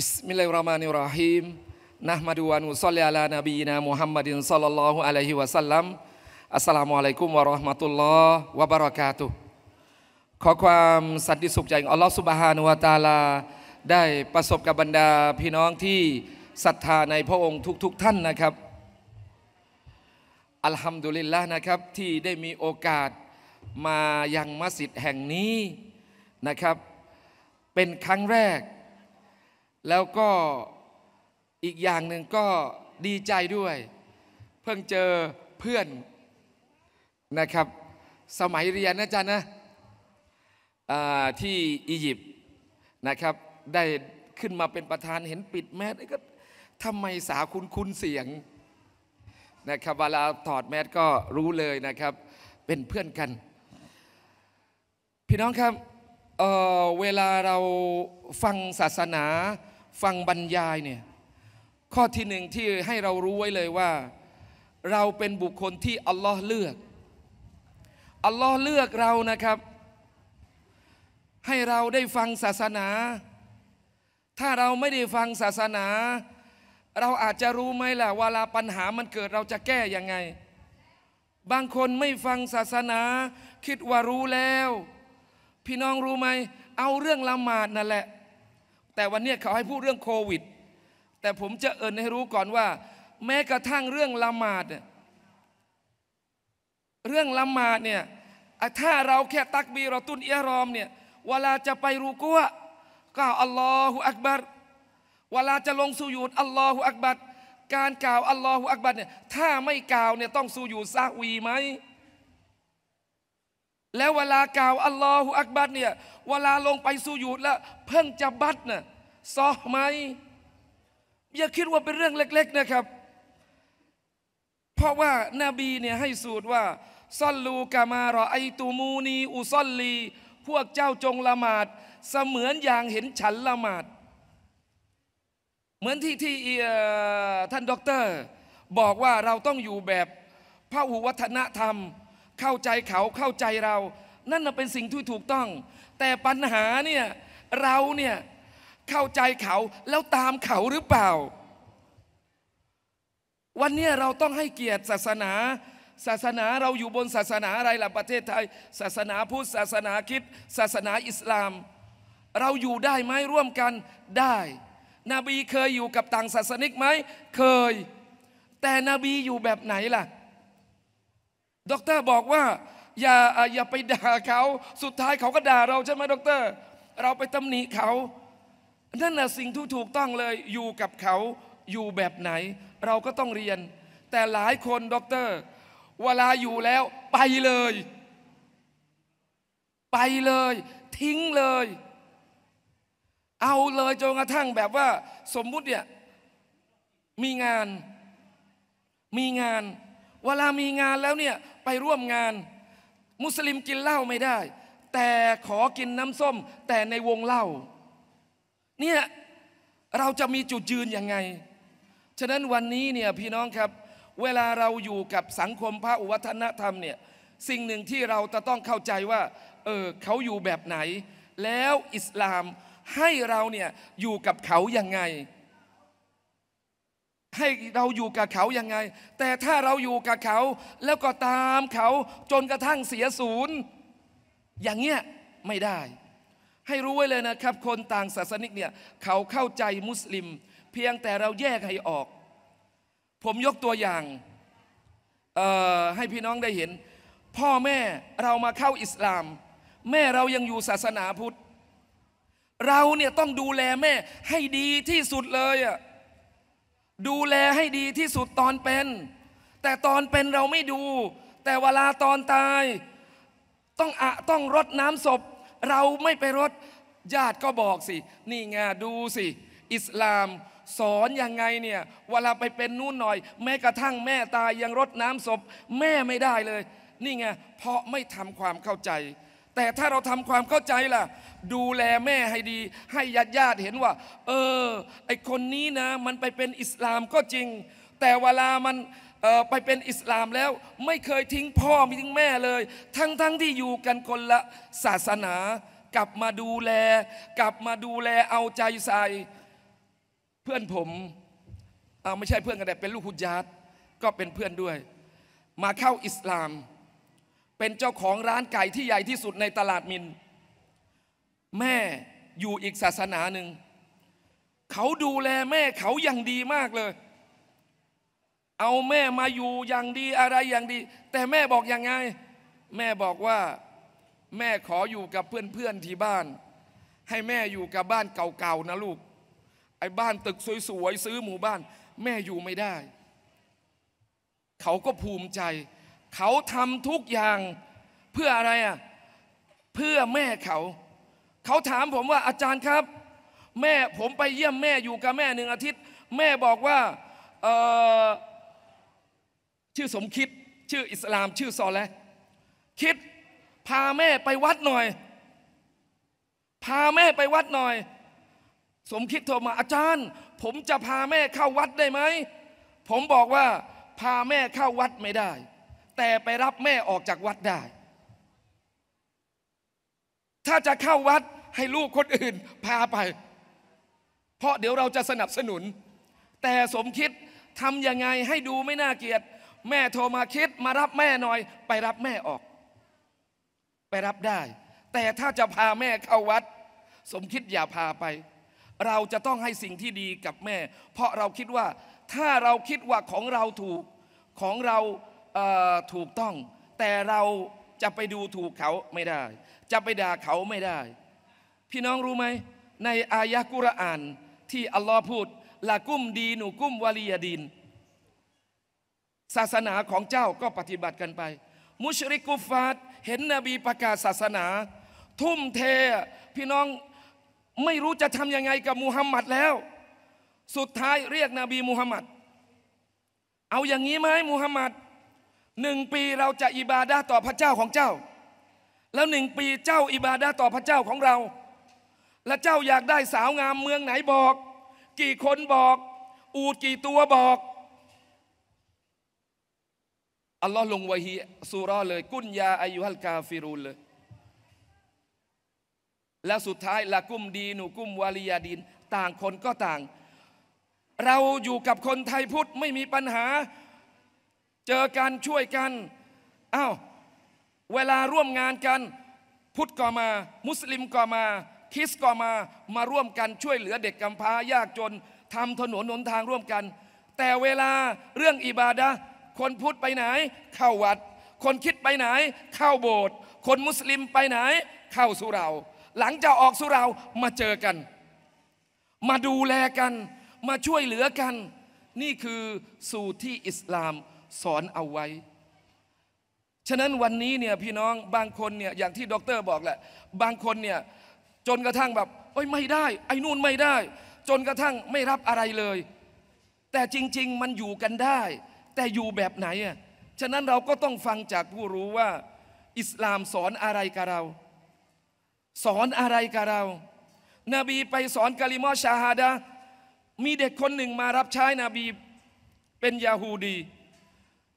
Bismillahirrahmanirrahim. Nahmadu wa nusalli ala nabiyyina Muhammadin sallallahu alaihi wasallam. Assalamualaikum warahmatullahi wabarakatuh. ขอความสันติสุขใจของอัลลอฮฺสุบฮานุวาตาลา ได้ประสบกับบรรดาพี่น้องที่ศรัทธาในพระองค์ทุก ๆทท่านนะครับอัลฮัมดุลิลละนะครับ ที่ได้มีโอกาส มายังมัสยิดแห่งนี้ นะครับ เป็นครั้งแรกแล้วก็อีกอย่างหนึ่งก็ดีใจด้วย เพิ่งเจอเพื่อนนะครับ สมัยเรียนนะจ๊ะนะที่อียิปต์นะครับ ได้ขึ้นมาเป็นประธานเห็นปิดแมสก็ทำไมสาคุณคุณเสียงนะครับ เวลาถอดแมสก็รู้เลยนะครับ เป็นเพื่อนกัน พี่น้องครับเเวลาเราฟังศาสนาฟังบรรยายเนี่ยข้อที่หนึ่งที่ให้เรารู้ไว้เลยว่าเราเป็นบุคคลที่อัลลอฮ์เลือกอัลลอฮ์เลือกเรานะครับให้เราได้ฟังศาสนา ถ้าเราไม่ได้ฟังศาสนา เราอาจจะรู้ไหมล่ะเวลาปัญหามันเกิดเราจะแก้ยังไง บางคนไม่ฟังศาสนา คิดว่ารู้แล้ว พี่น้องรู้ไหมเอาเรื่องละหมาดนั่นแหละแต่วันนี้เขาให้พูดเรื่องโควิดแต่ผมจะเอิยให้รู้ก่อนว่า แม้กระทั่งเรื่องละหมาดเรื่องละหมาดเนี่ยถ้าเราแค่ตักบีเราตุนเอียรอมเนี่ยเวลาจะไปรูกัวกล่าวอัลลอฮฺอักบัรเวลาจะลงสูญุดอัลลอฮฺอักบัรการกล่าวอัลลอฮฺอักบัรเนี่ยถ้าไม่กล่าวเนี่ยต้องสูญุดซาวีไหมแล้วเวลากล่าวอัลลอฮฺอักบัดเนี่ย เวลาลงไปสู่ยูดแล้ว เพิ่งจะบัดนะ่ะซอไหมอย่าคิดว่าเป็นเรื่องเล็ก ๆนะครับ เพราะว่านาบีเนี่ยให้สูตรว่าซัลลูกามารอไอตูมูนี อุซัลลี พวกเจ้าจงละหมาดเสมือนอย่างเห็นฉันละหมาดเหมือนที่ที่ท่านด็อกเตอร์ บอกว่าเราต้องอยู่แบบพระหุวัฒนธรรมเข้าใจเขาเข้าใจเรา นั่นเป็นสิ่งที่ถูกต้อง แต่ปัญหาเนี่ย เราเนี่ย เข้าใจเขาแล้วตามเขาหรือเปล่า วันนี้เราต้องให้เกียรติศาสนา ศาสนาเราอยู่บนศาสนาอะไรล่ะ ประเทศไทย ศาสนาพุทธ ศาสนาคิดศาสนาอิสลาม เราอยู่ได้ไหมร่วมกันได้ นบีเคยอยู่กับต่างศาสนิกไหมเคย แต่นบีอยู่แบบไหนล่ะด็อกเตอร์บอกว่า อย่าอย่าไปด่าเขาสุดท้ายเขาก็ด่าเราใช่ไหมด็อกเตอร์เราไปตำหนิเขา นั่นน่ะสิ่งที่ถูกต้องเลย อยู่กับเขาอยู่แบบไหน เราก็ต้องเรียน แต่หลายคนด็อกเตอร์เวลาอยู่แล้วไปเลย ไปเลย ทิ้งเลย เอาเลยจนกระทั่งแบบว่า สมมุติเนี่ยมีงาน มีงาน เวลามีงานแล้วเนี่ยไปร่วมงานมุสลิมกินเหล้าไม่ได้ แต่ขอกินน้ำส้มแต่ในวงเหล้าเนี่ย เราจะมีจุดยืนยังไงฉะนั้นวันนี้เนี่ยพี่น้องครับ เวลาเราอยู่กับสังคมพระอุวัฒนธรรมเนี่ยสิ่งหนึ่งที่เราจะต้องเข้าใจว่าเออเขาอยู่แบบไหน แล้วอิสลามให้เราเนี่ยอยู่กับเขายังไงให้เราอยู่กับเขายังไง แต่ถ้าเราอยู่กับเขาแล้วก็ตามเขาจนกระทั่งเสียศูนย์อย่างเงี้ย ไม่ได้ ให้รู้ไว้เลยนะครับ คนต่างศาสนิกเนี่ย เขาเข้าใจมุสลิม เพียงแต่เราแยกให้ออก ผมยกตัวอย่างให้พี่น้องได้เห็น พ่อแม่เรามาเข้าอิสลาม แม่เรายังอยู่ศาสนาพุทธ เราเนี่ยต้องดูแลแม่ให้ดีที่สุดเลยอ่ะดูแลให้ดีที่สุดตอนเป็น แต่ตอนเป็นเราไม่ดู แต่เวลาตอนตาย ต้องอะ ต้องรดน้ำศพ เราไม่ไปรดญาติก็บอกสิ นี่ไงดูสิ อิสลาม สอนยังไงเนี่ย เวลาไปเป็นนู่นหน่อย แม้กระทั่งแม่ตายยังรดน้ำศพ แม่ไม่ได้เลย นี่ไงเพราะไม่ทำความเข้าใจ แต่ถ้าเราทำความเข้าใจล่ะดูแลแม่ให้ดี ให้ญาติญาติเห็นว่า เออไอคนนี้นะ มันไปเป็นอิสลามก็จริง แต่เวลามันไปเป็นอิสลามแล้ว ไม่เคยทิ้งพ่อไม่ทิ้งแม่เลย ทั้งๆทที่อยู่กันคนละศาสนา กลับมาดูแล กลับมาดูแลเอาใจใส่เพื่อนผม เอาไม่ใช่เพื่อนกันแต่เป็นลูกฮุญาตก็เป็นเพื่อนด้วย มาเข้าอิสลาม เป็นเจ้าของร้านไก่ที่ใหญ่ที่สุดในตลาดมินแม่อยู่อีกศาสนาหนึ่งเขาดูแลแม่เขาอย่างดีมากเลย เอาแม่มาอยู่อย่างดีอะไรอย่างดี แต่แม่บอกอย่างไงแม่บอกว่า แม่ขออยู่กับเพื่อนๆที่บ้าน ให้แม่อยู่กับบ้านเก่าๆนะลูกไอ้บ้านตึกสวยๆซื้อหมู่บ้าน แม่อยู่ไม่ได้ เขาก็ภูมิใจ เขาทำทุกอย่างเพื่ออะไรอ่ะเพื่อแม่เขาเขาถามผมว่าอาจารย์ครับ แม่ผมไปเยี่ยมแม่อยู่กับแม่หนึ่งอาทิตย์ แม่บอกว่าชื่อสมคิดชื่ออิสลามชื่อซอแลคิดพาแม่ไปวัดหน่อย พาแม่ไปวัดหน่อย สมคิดโทรมาอาจารย์ ผมจะพาแม่เข้าวัดได้ไหม ผมบอกว่าพาแม่เข้าวัดไม่ได้ แต่ไปรับแม่ออกจากวัดได้ ถ้าจะเข้าวัดให้ลูกคนอื่นพาไป เพราะเดี๋ยวเราจะสนับสนุน แต่สมคิดทำยังไงให้ดูไม่น่าเกียด แม่โทรมาคิดมารับแม่หน่อย ไปรับแม่ออก ไปรับได้ แต่ถ้าจะพาแม่เข้าวัด สมคิดอย่าพาไป เราจะต้องให้สิ่งที่ดีกับแม่ เพราะเราคิดว่าถ้าเราคิดว่าของเราถูกของเราถูกต้อง แต่เราจะไปดูถูกเขาไม่ได้ จะไปด่าเขาไม่ได้พี่น้องรู้ไหม ในอายะกุรอานที่อัลลอฮ์พูด ละกุ้มดีหนูกุ้มวาลียดีนศาสนาของเจ้าก็ปฏิบัติกันไป มุชริกุฟาตเห็นนบีประกาศศาสนา ทุ่มเทพี่น้องไม่รู้จะทำยังไงกับมูฮัมหมัดแล้ว สุดท้ายเรียกนบีมูฮัมหมัดเอาอย่างนี้ไหมมูฮัมหมัดหนึ่งปีเราจะอิบาดาต่อพระเจ้าของเจ้า แล้วหนึ่งปีเจ้าอิบาดาต่อพระเจ้าของเราและเจ้าอยากได้สาวงามเมืองไหนบอก กี่คนบอก อูดกี่ตัวบอกอัลลอฮ์ลงวะฮีสุรอเลย กุนยาอายุฮัลกาฟิรูลเลย และสุดท้ายละกุมดีนูกุมวาลียาดิน ต่างคนก็ต่าง เราอยู่กับคนไทยพุทธ ไม่มีปัญหา เจอกันช่วยกันอ้าวเวลาร่วมงานกัน พุทธก็มา มุสลิมก็มาคิสก็มามาร่วมกันช่วยเหลือเด็กกำพร้ายากจนทำถนนหนทางร่วมกัน แต่เวลาเรื่องอิบาดะคนพุทธไปไหน เข้าวัด คนคิดไปไหน เข้าโบสถ์คนมุสลิมไปไหนเข้าสุเรา หลังจากออกสุเรามาเจอกัน มาดูแลกันมาช่วยเหลือกัน นี่คือสูตรที่อิสลามสอนเอาไว้ ฉะนั้นวันนี้เนี่ยพี่น้อง บางคนเนี่ยอย่างที่ด็อกเตอร์บอกแหละบางคนเนี่ยจนกระทั่งแบบเอ้ยไม่ได้ไอ้นู่นไม่ได้ จนกระทั่งไม่รับอะไรเลย แต่จริง ๆมันอยู่กันได้ แต่อยู่แบบไหนอ่ะฉะนั้นเราก็ต้องฟังจากผู้รู้ว่าอิสลามสอนอะไรกับเรา สอนอะไรกับเรานาบีไปสอนกาลิมอชาฮาดามีเด็กคนหนึ่งมารับใช้นบี เป็นยาฮูดี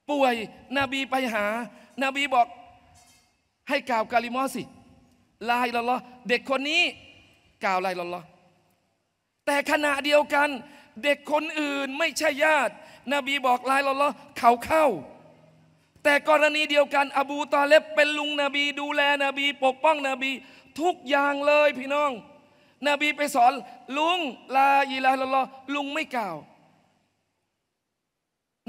ป่วยนบีไปหานาบีบอกให้กล่าวกาลิมอสิลายละลอเด็กคนนี้กล่าวลายละลอแต่ขณะเดียวกัน เด็กคนอื่นไม่ใช่ญาตินบีบอกลายละลอเขาเข้า แต่กรณีเดียวกัน อบูตาเลบเป็นลุงนบี ดูแลนบี ปกป้องนบีทุกอย่างเลยพี่น้องนบีไปสอน ลุงลาอีลาละลอลุงไม่กล่าว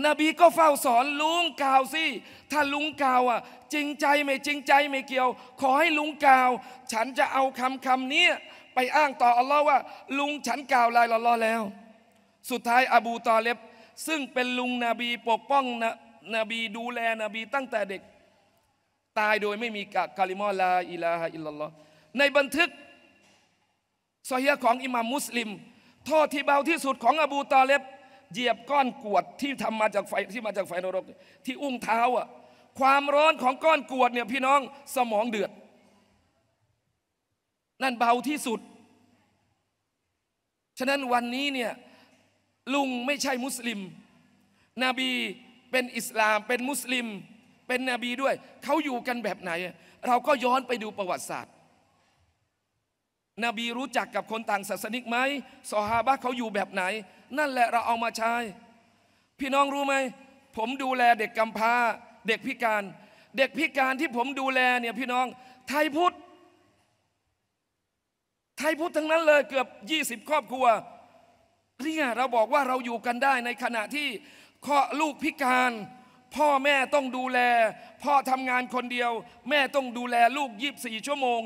นบีก็เฝ้าสอนลุงกล่าวสิถ้าลุงกล่าวอ่ะ จริงใจไม่จริงใจไม่เกี่ยว ขอให้ลุงกล่าว ฉันจะเอาคำคำนี้ไปอ้างต่ออัลลอฮ์ว่า ลุงฉันกล่าวลายละลอแล้ว สุดท้ายอบูตอเลบซึ่งเป็นลุงนบี ปกป้องนนบีดูแลนบีตั้งแต่เด็ก ตายโดยไม่มีกะกาลิมอลาอิลาฮะอิลลอฮ์ในบันทึกซอฮีของอิหม่ามมุสลิมโทษที่เบาที่สุดของอบูตอเลบเหยียบก้อนกวดที่ทำมาจากไฟที่มาจากไฟนรก ที่อุ้งเท้าอ่ะ ความร้อนของก้อนกวดเนี่ยพี่น้องสมองเดือด นั่นเบาที่สุด ฉะนั้นวันนี้เนี่ยลุงไม่ใช่มุสลิม นบีเป็นอิสลาม เป็นมุสลิม เป็นนบีด้วย เขาอยู่กันแบบไหน เราก็ย้อนไปดูประวัติศาสตร์ นบีรู้จักกับคนต่างศาสนิกไหมสหฮาบะเขาอยู่แบบไหนนั่นแหละเราเอามาใช้ พี่น้องรู้ไหมผมดูแลเด็กกำพร้า เด็กพิการ เด็กพิการที่ผมดูแลเนี่ยพี่น้องไทยพุทธ ไทยพุทธทั้งนั้นเลยเกือบ 20 ครอบครัวเนี่ยเราบอกว่าเราอยู่กันได้ในขณะที่ข้อลูกพิการ พ่อแม่ต้องดูแล พ่อทำงานคนเดียว แม่ต้องดูแลลูกยีสบี่ชั่วโมง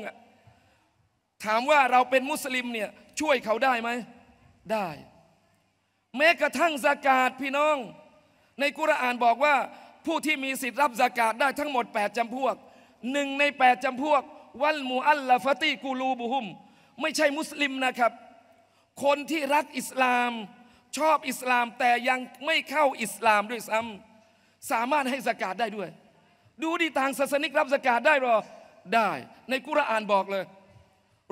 ถามว่าเราเป็นมุสลิมเนี่ยช่วยเขาได้ไหมได้แม้กระทั่งสากาดพี่น้อง ในกุรอานบอกว่าผู้ที่มีสิทธิ์รับสากาดได้ทั้งหมด 8 จำพวกหนึ่งใน 8จำพวก วันมูอัลลาฟตีกูลูบุฮุม ไม่ใช่มุสลิมนะครับ คนที่รักอิสลามชอบอิสลาม แต่ยังไม่เข้าอิสลามด้วยซ้ำสามารถให้สากาดได้ด้วย ดูดีต่างศาสนิกรับสากาดได้หรอได้ ในกุรอานบอกเลย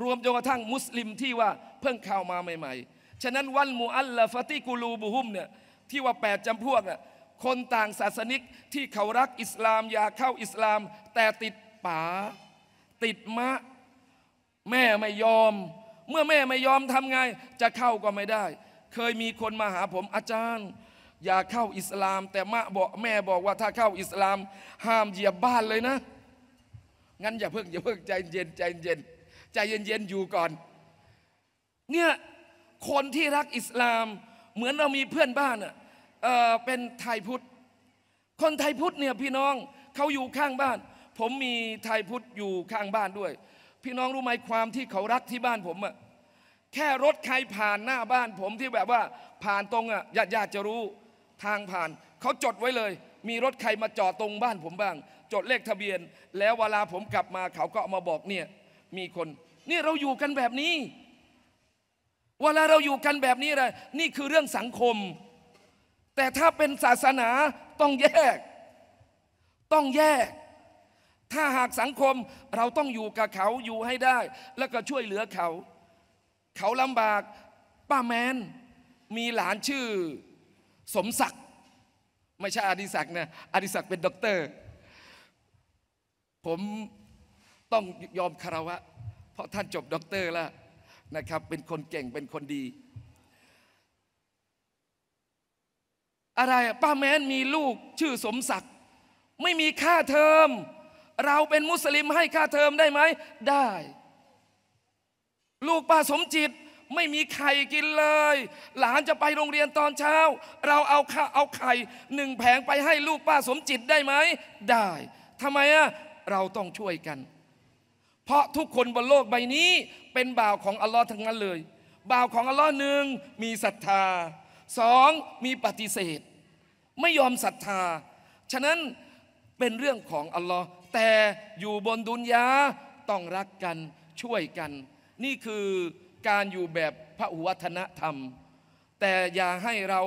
รวมจนกระทั่งมุสลิมที่ว่าเพิ่งเข้ามาใหม่ ๆฉะนั้นวันมูอัลลฟติกูลูบุฮุมเนี่ยที่ว่าแปดจำพวกน่ะคนต่างศาสนิกที่เขารักอิสลามอยากเข้าอิสลาม แต่ติดป๋าติดมะแม่ไม่ยอม เมื่อแม่ไม่ยอมทำไงจะเข้าก็ไม่ได้ เคยมีคนมาหาผมอาจารย์อยากเข้าอิสลาม แต่มะบอกแม่บอกว่าถ้าเข้าอิสลาม ห้ามเหยียบบ้านเลยนะงั้นอย่าเพิ่งอย่าเพิ่งใจเย็นใจเย็นใจเย็นอยู่ก่อน เนี่ยคนที่รักอิสลามเหมือนเรามีเพื่อนบ้านออเป็นไทยพุทธคนไทยพุทธเนี่ยพี่น้องเขาอยู่ข้างบ้าน ผมมีไทยพุทธอยู่ข้างบ้านด้วย พี่น้องรู้ไหมความที่เขารักที่บ้านผมอะแค่รถใครผ่านหน้าบ้านผมที่แบบว่าผ่านตรงอ่ะญาติญาติจะรู้ทางผ่านเขาจดไว้เลย มีรถใครมาจอดตรงบ้านผมบ้าง จดเลขทะเบียนแล้วเวลาผมกลับมาเขาก็มาบอกเนี่ยมีคนนี่เราอยู่กันแบบนี้เวลาเราอยู่กันแบบนี้ะลรนี่คือเรื่องสังคม แต่ถ้าเป็นศาสนาต้องแยก ต้องแยก ถ้าหากสังคมเราต้องอยู่กับเขาอยู่ให้ได้ แล้วก็ช่วยเหลือเขา เขาลำบาก ป้าแมน มีหลานชื่อ สมศักดิ์ ไม่ใช่อดิศักดิ์นะอดิศักดิ์เป็นด็อกเตอร์ ผมต้องยอมคารวะ เพราะท่านจบด็อกเตอร์แล้วนะครับเป็นคนเก่งเป็นคนดีอะไรป้าแม้นมีลูกชื่อสมศักดิ์ไม่มีค่าเทอม เราเป็นมุสลิมให้ค่าเทอมได้ไหมได้ ลูกป้าสมจิตไม่มีไข่กินเลย หลานจะไปโรงเรียนตอนเช้า เราเอาข้าเอาไข่หนึ่งแผงไปให้ลูกป้าสมจิตได้ไหมได้ทำไมอะเราต้องช่วยกันเพราะทุกคนบนโลกใบนี้เป็นบ่าวของอัลลอฮ์ทั้งนั้นเลยบ่าวของอัลลอฮ์หนึ่งมีศรัทธาสองมีปฏิเสธ ไม่ยอมศรัทธา ฉะนั้นเป็นเรื่องของอัลลอฮ์แต่อยู่บนดุนยาต้องรักกันช่วยกัน นี่คือการอยู่แบบพระอุวัฒนธรรม แต่อย่าให้เรา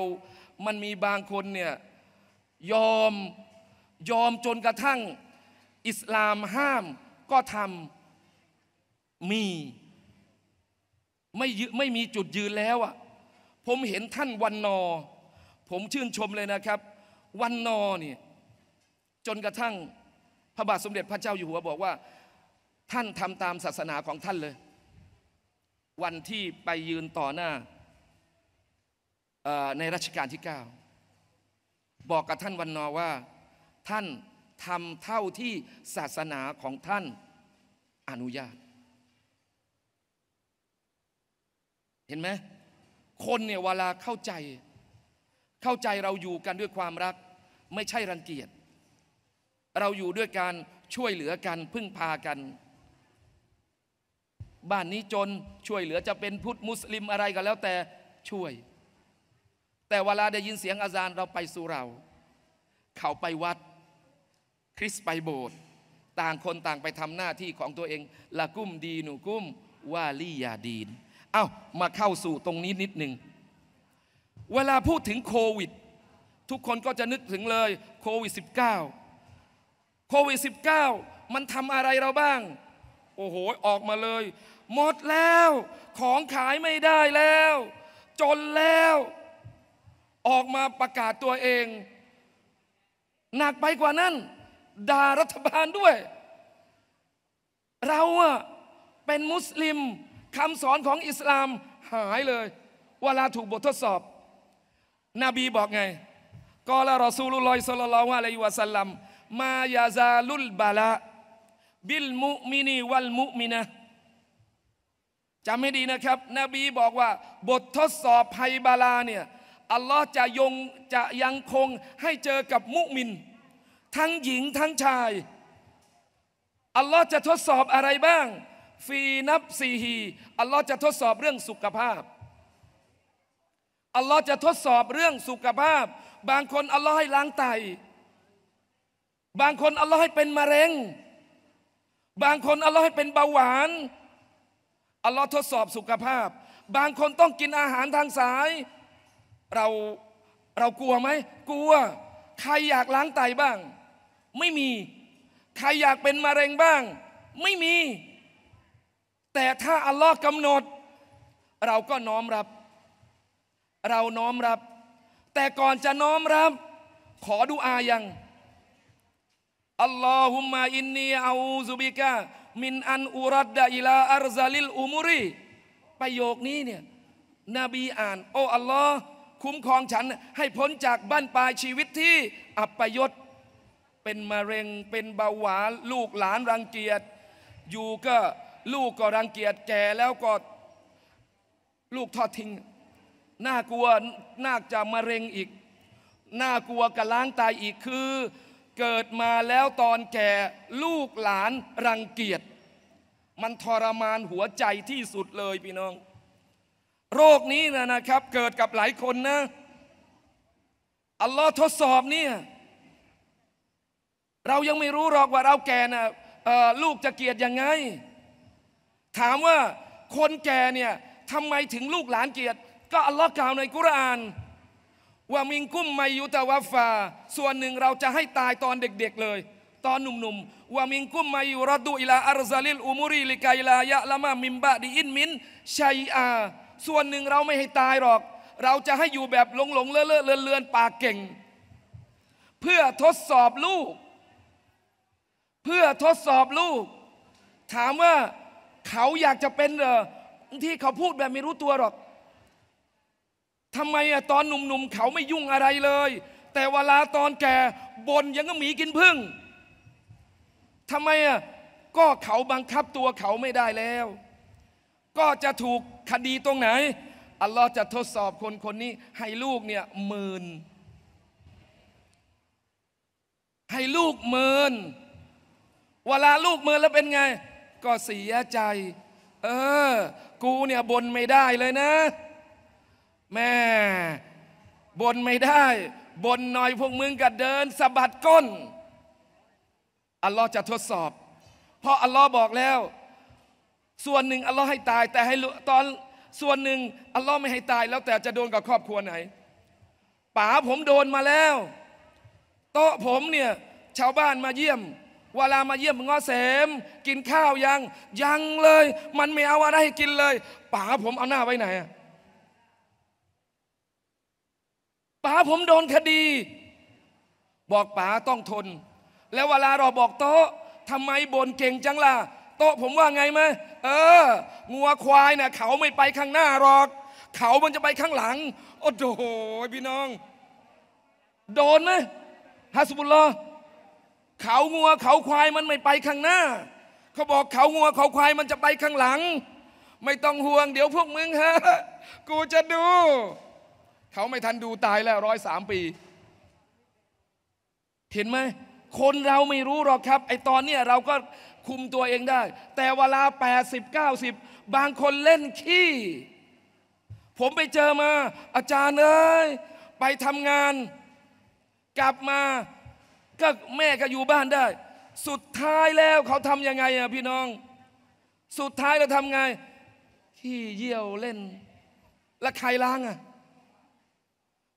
มันมีบางคนเนี่ยยอมยอมจนกระทั่ง อิสลามห้ามก็ทำมีไม่ไม่มีจุดยืนแล้วอ่ะ ผมเห็นท่านวันนอ ผมชื่นชมเลยนะครับ วันนอเนี่ยจนกระทั่งพระบาทสมเด็จพระเจ้าอยู่หัวบอกว่า ท่านทำตามศาสนาของท่านเลย วันที่ไปยืนต่อหน้าในรัชกาลที่ 9 บอกกับท่านวันนอว่า ท่านทำเท่าที่ศาสนาของท่านอนุญาตเห็นไหมคนเนี่ยเวลาเข้าใจ เข้าใจเราอยู่กันด้วยความรัก ไม่ใช่รังเกียจเราอยู่ด้วยการช่วยเหลือกันพึ่งพากัน บ้านนี้จนช่วยเหลือจะเป็นพุทธมุสลิมอะไรก็แล้วแต่ช่วย แต่เวลาได้ยินเสียงอาจารย์เราไปสู่เรา เขาไปวัดคริสไปโบสถ์ต่างคนต่างไปทำหน้าที่ของตัวเองละกุ้มดีหนูกุ้มว่าลียาดีนเอา้ามาเข้าสู่ตรงนี้นิดหนึ่ง เวลาพูดถึงโควิด ทุกคนก็จะนึกถึงเลย โควิด -19 โควิด -19 มันทำอะไรเราบ้าง โอ้โหออกมาเลยหมดแล้ว ของขายไม่ได้แล้ว จนแล้ว ออกมาประกาศตัวเอง หนักไปกว่านั้นด่ารัฐบาลด้วย เราอะเป็นมุสลิมคำสอนของอิสลามหายเลยเวลาถูกบททดสอบนบีบอกไงกอลารอซูลุลอยสลลัลวะลัยวะสัลลัมมายาซาลุลบาละบิลมุมินีวัลมุมินะจำให้ดีนะครับ นบีบอกว่าบททดสอบภพยบาลาเนี่ยอัลลอฮ์จะยงจะยังคงให้เจอกับมุมิน ทั้งหญิงทั้งชายอัลลอฮ์จะทดสอบอะไรบ้างฟีนับซีฮี อัลลอฮ์จะทดสอบเรื่องสุขภาพ อัลลอฮ์จะทดสอบเรื่องสุขภาพ บางคนอัลลอฮ์ให้ล้างไต บางคนอัลลอฮ์ให้เป็นมะเร็ง บางคนอัลลอฮ์ให้เป็นเบาหวาน อัลลอฮ์ทดสอบสุขภาพ บางคนต้องกินอาหารทางสาย เรา เรากลัวไหม กลัว ใครอยากล้างไตบ้าง ไม่มี ใครอยากเป็นมะเร็งบ้าง ไม่มีแต่ถ้าอัลลอฮ์กำหนด เราก็น้อมรับ เราน้อมรับ แต่ก่อนจะน้อมรับ ขอดูอายังอัลลอฮุมะอินนีอูซุบิกะมินอันอุรัดดะอิลาอัรซาลิลอุมุรีประโยคนี้เนี่ยนบีอ่าน โอ้ อัลลอฮ์คุ้มครองฉันให้พ้นจากบ้านปลายชีวิตที่อับปยศ เป็นมะเร็งเป็นเบาหวานลูกหลานรังเกียจอยู่ก็ลูกก็รังเกียจแก่แล้วก็ ลูกทอดทิ้งน่ากลัวน่าจะมะเร็งอีก น่ากลัวกระล้างตายอีกคือ เกิดมาแล้วตอนแก่ลูกหลานรังเกียจมันทรมานหัวใจที่สุดเลยพี่น้อง โรคนี้นะนะครับ เกิดกับหลายคนนะอัลลอฮ์ทดสอบเนี่ยเรายังไม่รู้หรอกว่าเราแก่นะลูกจะเกียดยังไงถามว่าคนแก่เนี่ยทำไมถึงลูกหลานเกียรติก็อัลลอฮ์กล่าวในกุรานว่ามิงกุ้มไมยุตะวาฟา ส่วนหนึ่งเราจะให้ตายตอนเด็กๆเลย ตอนหนุ่มๆว่ามิงกุ้มไมยุรดุอิลาอารซาลิลอุมุรีลิกายลายะละมามิมบะดีอินมินชัยอาส่วนหนึ่งเราไม่ให้ตายหรอก เราจะให้อยู่แบบหลงหลงเลอะเลอะเลือนเลือนปากเก่ง เพื่อทดสอบลูก เพื่อทดสอบลูก ถามว่าเขาอยากจะเป็นเหรอ ที่เขาพูดแบบไม่รู้ตัวหรอกทำไมอะตอนหนุ่มๆเขาไม่ยุ่งอะไรเลย แต่เวลาตอนแก่บนยังก็หมีกินพึ่งทำไมอะก็เขาบังคับตัวเขาไม่ได้แล้ว ก็จะถูกคดีตรงไหนอัลลอฮ์จะทดสอบคนคนนี้ ให้ลูกเนี่ยหมื่นให้ลูกหมื่นเวลาลูกหมื่นแล้วเป็นไงก็เสียใจ เออ กูเนี่ยบนไม่ได้เลยนะ แม่ บนไม่ได้ บนหน่อยพวกมึงก็เดินสะบัดก้นอัลลอฮ์จะทดสอบ เพราะอัลลอฮ์บอกแล้ว ส่วนหนึ่งอัลลอฮ์ให้ตายแต่ให้ตอนส่วนหนึ่งอัลลอฮ์ไม่ให้ตายแล้ว แต่จะโดนกับครอบครัวไหนป๋าผมโดนมาแล้วโต๊ะผมเนี่ย ชาวบ้านมาเยี่ยมเวลามาเยี่ยมงอเสม กินข้าวยัง ยังเลย มันไม่เอาอะไรให้กินเลยป๋าผมเอาหน้าไว้ไหนป๋าผมโดนคดี บอกป๋าต้องทน แล้วเวลาเราบอกโต๊ะทำไมบนเก่งจังล่ะโต๊ะผมว่าไงไหมเอองัวควายเนะ่ยเขาไม่ไปข้างหน้าหรอก เขามันจะไปข้างหลัง โอ้โหพี่น้อง โดนไหมฮาสุบุลลอเขางัวเขาควายมันไม่ไปข้างหน้า เขาบอกเขางัว เขาควายมันจะไปข้างหลัง ไม่ต้องห่วงเดี๋ยวพวกมึงฮะ กูจะดู เขาไม่ทันดูตายแล้วร้อยสามปี เห็นไหมคนเราไม่รู้หรอกครับ ไอตอนเนี้ยเราก็คุมตัวเองได้ แต่เวลา8สิบบางคนเล่นขี้ ผมไปเจอมาอาจารย์เอ้ยไปทำงานกลับมาก็แม่ก็อยู่บ้านได้ สุดท้ายแล้วเขาทำยังไงอะพี่น้อง สุดท้ายเราทำไงขี้เยี่ยวเล่น แล้วใครล้างอะ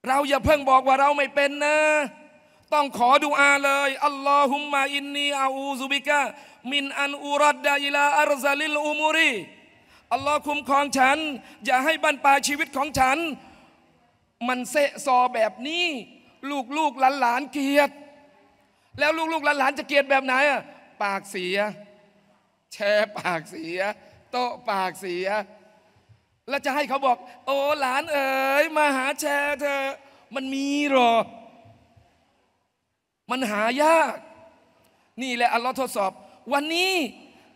เราอย่าเพิ่งบอกว่าเราไม่เป็นนะ ต้องขอดูอาเลยอัลลอฮุมมา อินนีอาอูซุบิกะมินอันอูรัดดาอิลาอัลซาลิลอุมูรีอัลลอฮ์คุ้มครองฉัน อย่าให้บรรปลายชีวิตของฉัน มันเซซอแบบนี้ ลูกลูกหลานหลานเกียรติแล้วลูกๆหลานๆจะเกลียดแบบไหนอ่ะปากเสีย แชร์ปากเสียโต๊ะ ปากเสีย แล้วจะให้เขาบอก โอ้หลานเอ๋ยมาหาแชร์เธอมันมีหรอ มันหายากนี่แหละอัลลอฮ์ทดสอบ วันนี้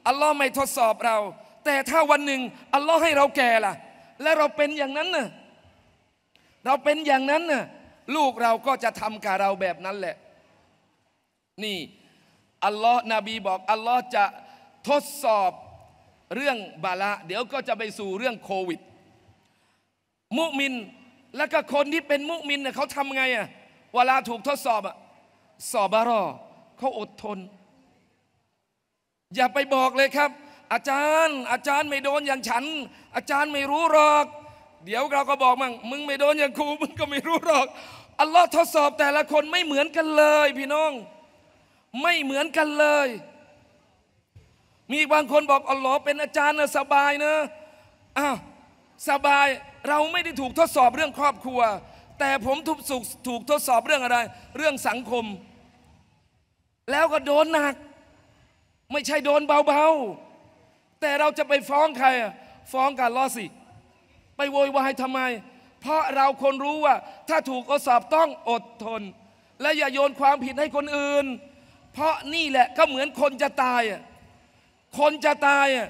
อัลลอฮ์ไม่ทดสอบเรา แต่ถ้าวันหนึ่งอัลลอฮ์ให้เราแก่ล่ะและเราเป็นอย่างนั้นน่ะเราเป็นอย่างนั้นน่ะลูกเราก็จะทำกับเราแบบนั้นแหละนี่อัลลอฮ์นบีบอกอัลลอฮ์จะทดสอบเรื่องบาละ เดี๋ยวก็จะไปสู่เรื่องโควิด มุมินและก็คนที่เป็นมุมินเนี่ยเขาทำไงอะ่ะเวลาถูกทดสอบอ่ะสอบบารอเขาอดทน อย่าไปบอกเลยครับ อาจารย์อาจารย์ไม่โดนอย่างฉัน อาจารย์ไม่รู้หรอก เดี๋ยวเราก็บอกมั่งมึงไม่โดนอย่างครูมึงก็ไม่รู้หรอก อัลลอฮ์ทดสอบแต่ละคนไม่เหมือนกันเลยพี่น้องไม่เหมือนกันเลย มีบางคนบอกอ๋อเป็นอาจารย์นะสบายนะอ้าวสบายเราไม่ได้ถูกทดสอบเรื่องครอบครัว แต่ผมสุกถูกทดสอบเรื่องอะไร เรื่องสังคม แล้วก็โดนหนักไม่ใช่โดนเบาๆแต่เราจะไปฟ้องใครฟ้องกันลอสิไปโวยวายทำไม เพราะเราคนรู้ว่า ถ้าถูกทดสอบต้องอดทน และอย่าโยนความผิดให้คนอื่นเพราะนี่แหละก็เหมือนคนจะตายอ่ะ คนจะตายอ่ะ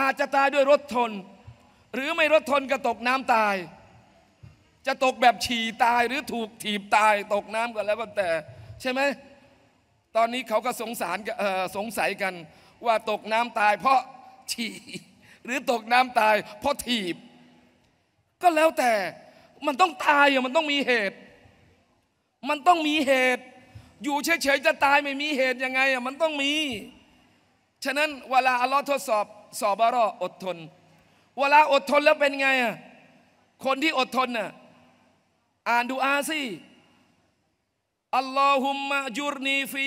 อาจจะตายด้วยรถชนหรือไม่รถชนก็ตกน้ำตาย จะตกแบบฉี่ตายหรือถูกถีบตาย ตกน้ำก็แล้วแต่ ใช่ไหมตอนนี้เขาก็สงสารสงสัยกันว่าตกน้ำตายเพราะฉี่ หรือตกน้ำตายเพราะถีบ ก็แล้วแต่มันต้องตายมันต้องมีเหตุ มันต้องมีเหตุอยู่เฉยๆจะตายไม่มีเหตุยังไงอ่ะมันต้องมี ฉะนั้นเวลาอัลลอฮ์ทดสอบสอบารออดทน เวลาอดทนแล้วเป็นไงอ่ะคนที่อดทนน่ะ อ่านดูอาซีอัลลอฮุมมะจุรนีฟี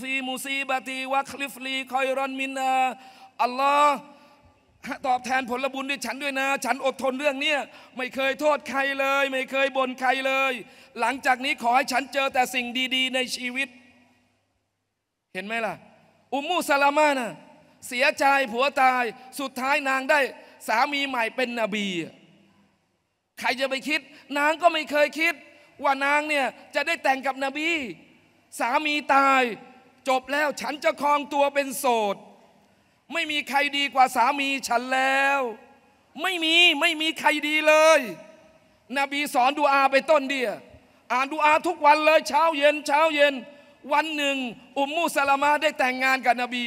ฟีมุซีบตีวะคลิฟลีคอยรอนมินาอัลลอฮ์ตอบแทนผลบุญด้วยฉันด้วยนะ ฉันอดทนเรื่องเนี้ยไม่เคยโทษใครเลย ไม่เคยบ่นใครเลย หลังจากนี้ขอให้ฉันเจอแต่สิ่งดีๆ ในชีวิต เห็นไหมล่ะ อุมมูซลามานะเสียใจผัวตาย สุดท้ายนางได้ สามีใหม่เป็นนบี ใครจะไปคิด นางก็ไม่เคยคิดว่านางเนี่ยจะได้แต่งกับนบี สามีตาย จบแล้วฉันจะครองตัวเป็นโสดไม่มีใครดีกว่าสามีฉันแล้ว ไม่มี ไม่มีใครดีเลย นบีสอนดูอาไปต้นเดียอ่านดูอาทุกวันเลย เช้าเย็น เช้าเย็น วันหนึ่ง อุมมูสลามาได้แต่งงานกับนบี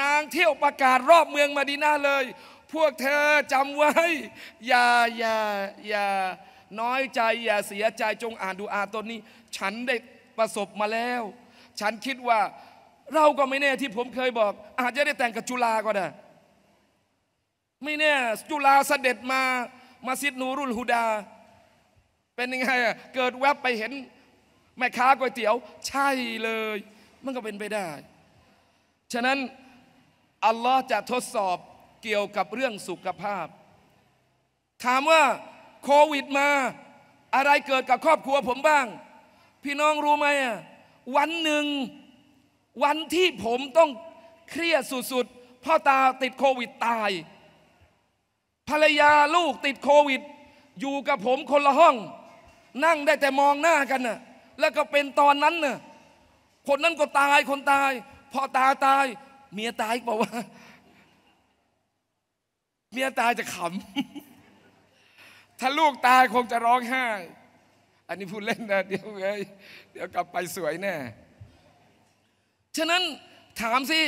นางเที่ยวประกาศรอบเมืองมาดีนาเลย พวกเธอจำไว้ อย่า อย่าอย่า น้อยใจอย่าเสียใจจงอ่านดูอาต้นนี้ ฉันได้ประสบมาแล้ว ฉันคิดว่าเราก็ไม่แน่ที่ผมเคยบอก อาจจะได้แต่งกับจุลาก็ได้ ไม่แน่จุลาเสด็จมามาซิดนูรุลฮูดา เป็นยังไงเกิดแวบไปเห็น แม่ค้าก๋วยเตี๋ยว ใช่เลย มันก็เป็นไปได้ ฉะนั้น อัลลอฮ์จะทดสอบเกี่ยวกับเรื่องสุขภาพ ถามว่าโควิดมา อะไรเกิดกับครอบครัวผมบ้าง พี่น้องรู้ไหมวันหนึ่งวันที่ผมต้องเครียดสุดๆพ่อตาติดโควิดตาย ภรรยาลูกติดโควิด อยู่กับผมคนละห้อง นั่งได้แต่มองหน้ากันน่ะ แล้วก็เป็นตอนนั้นน่ะคนนั้นก็ตายคนตายพ่อตาตายเมียตายบอกว่า เมียตายจะขำถ้าลูกตายคงจะร้องไห้อันนี้พูดเล่นนะเดี๋ยวเเดี๋ยวกลับไปสวยแน่ฉะนั้นถามสิ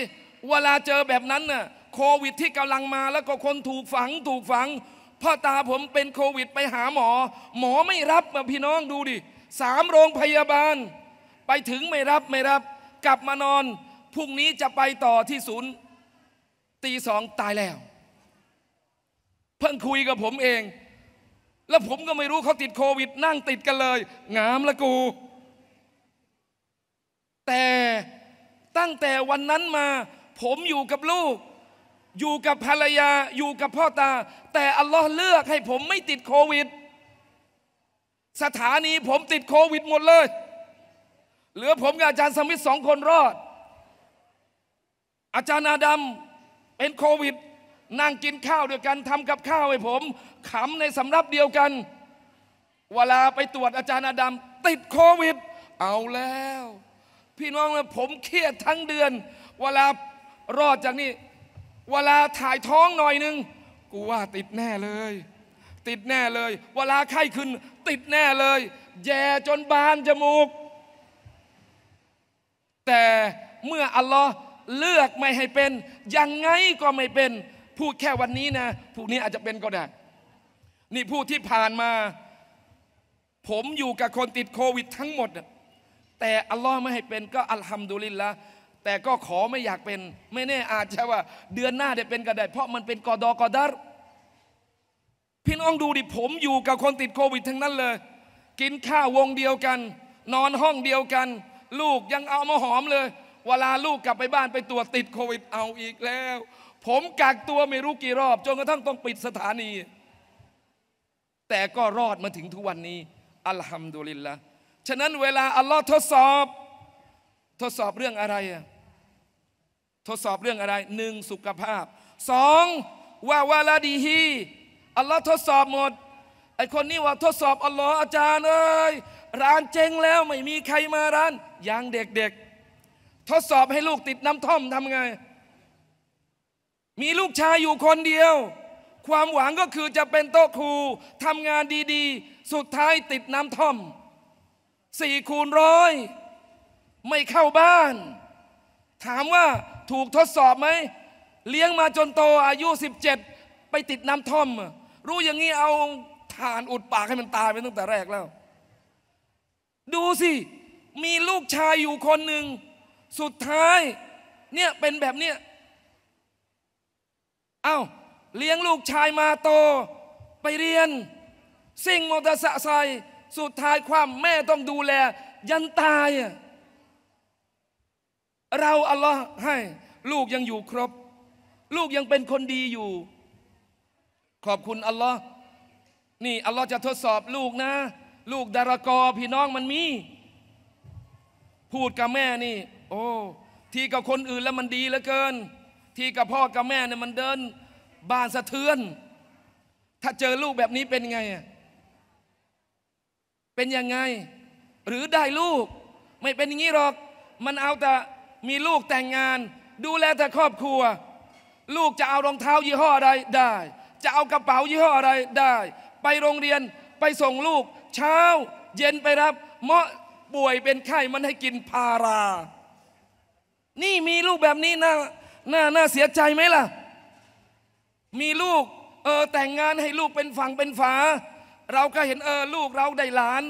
เวลาเจอแบบนั้นน่ะโควิดที่กำลังมา แล้วก็คนถูกฝังถูกฝังพ่อตาผมเป็นโควิด ไปหาหมอ หมอไม่รับมาพี่น้องดูดิสามโรงพยาบาล ไปถึงไม่รับไม่รับกลับมานอนพรุ่งนี้จะไปต่อที่ศูนย์ตีสองตายแล้วเพิ่งคุยกับผมเอง แล้วผมก็ไม่รู้เขาติดโควิด นั่งติดกันเลย งามละกู แต่ตั้งแต่วันนั้นมา ผมอยู่กับลูก อยู่กับภรรยาอยู่กับพ่อตา แต่อัลลอฮ์เลือกให้ผมไม่ติดโควิด สถานีผมติดโควิดหมดเลยเหลือผมกับอาจารย์สมิธสองคนรอด อาจารย์อาดัมเป็นโควิดนั่งกินข้าวด้วยกันทำกับข้าวให้ผมขำในสำรับเดียวกัน เวลาไปตรวจอาจารย์อาดัมติดโควิด เอาแล้วพี่น้องผมเครียดทั้งเดือน เวลารอดจากนี่เวลาถ่ายท้องหน่อยนึง กูว่าติดแน่เลย ติดแน่เลย เวลาไข้ขึ้น ติดแน่เลย แย่จนบานจมูกแต่เมื่ออัลลอฮ์เลือกไม่ให้เป็นยังไงก็ไม่เป็น พูดแค่วันนี้นะพูุนี้อาจจะเป็นก็ได้ นี่พูดที่ผ่านมา ผมอยู่กับคนติดโควิดทั้งหมดนะแต่อัลลอฮ์ไม่ให้เป็นก็อัลฮัมดุลิลละ แต่ก็ขอไม่อยากเป็น ไม่แน่อาจจะว่า เดือนหน้าได้เป็นก็ได้ เพราะมันเป็นกอดอกอดาร์ พี่น้องดูดิผมอยู่กับคนติดโควิด ทั้งนั้นเลย กินข้าววงเดียวกัน นอนห้องเดียวกัน ลูกยังเอามาหอมเลย เวลาลูกกลับไปบ้านไปตรวจติดโควิด เอาอีกแล้ว ผมกักตัวไม่รู้กี่รอบ จนกระทั่งต้องปิดสถานี แต่ก็รอดมาถึงทุกวันนี้ อัลฮัมดุลิลละฉะนั้นเวลาอัลลอฮ์ทดสอบ ทดสอบเรื่องอะไร ทดสอบเรื่องอะไรหนึ่งสุขภาพสองว่าวาลาดีฮีอัลลอฮ์ทดสอบหมด ไอคนนี้ว่าทดสอบอัลลอฮ์อาจารย์เอ้ยร้านเจ๊งแล้วไม่มีใครมาร้านยังเด็กๆ ทดสอบให้ลูกติดน้ำท่อมทำไง มีลูกชายอยู่คนเดียว ความหวังก็คือจะเป็นโต๊ะครูทำงานดีๆ สุดท้ายติดน้ำท่อมสี่คูณร้อยไม่เข้าบ้าน ถามว่าถูกทดสอบไหม เลี้ยงมาจนโตอายุ 17 ไปติดน้ำท่อม รู้อย่างนี้เอาฐานอุดปากให้มันตายไปตั้งแต่แรกแล้ว ดูสิ มีลูกชายอยู่คนหนึ่ง สุดท้าย เนี่ย เป็นแบบเนี้ยเอ้า เลี้ยงลูกชายมาโต ไปเรียน สิ่งมอเตอร์ไซค์สุดท้ายความแม่ต้องดูแลยันตาย เราอัลลอฮ์ให้ ลูกยังอยู่ครบ ลูกยังเป็นคนดีอยู่ ขอบคุณอัลลอฮ์นี่อัลลอฮ์จะทดสอบลูกนะ ลูกดารากอพี่น้องมันมี พูดกับแม่นี่ โอ้ทีกับคนอื่นแล้วมันดีเหลือเกินทีกับพ่อกับแม่เนี่ยมันเดินบ้านสะเทือน ถ้าเจอลูกแบบนี้เป็นไงอ่ะเป็นยังไง หรือได้ลูก ไม่เป็นอย่างนี้หรอกมันเอาแต่มีลูกแต่งงาน ดูแลแต่ครอบครัว ลูกจะเอารองเท้ายี่ห้ออะไรได้ จะเอากระเป๋ายี่ห้ออะไรได้ ไปโรงเรียนไปส่งลูก เช้าเย็นไปรับ เมาะป่วยเป็นไข้มันให้กินพารา นี่มีลูกแบบนี้น่าน่าน่าเสียใจไหมล่ะ มีลูก เออแต่งงานให้ลูกเป็นฝั่งเป็นฝาเราก็เห็นเออ ลูกเราได้หลาน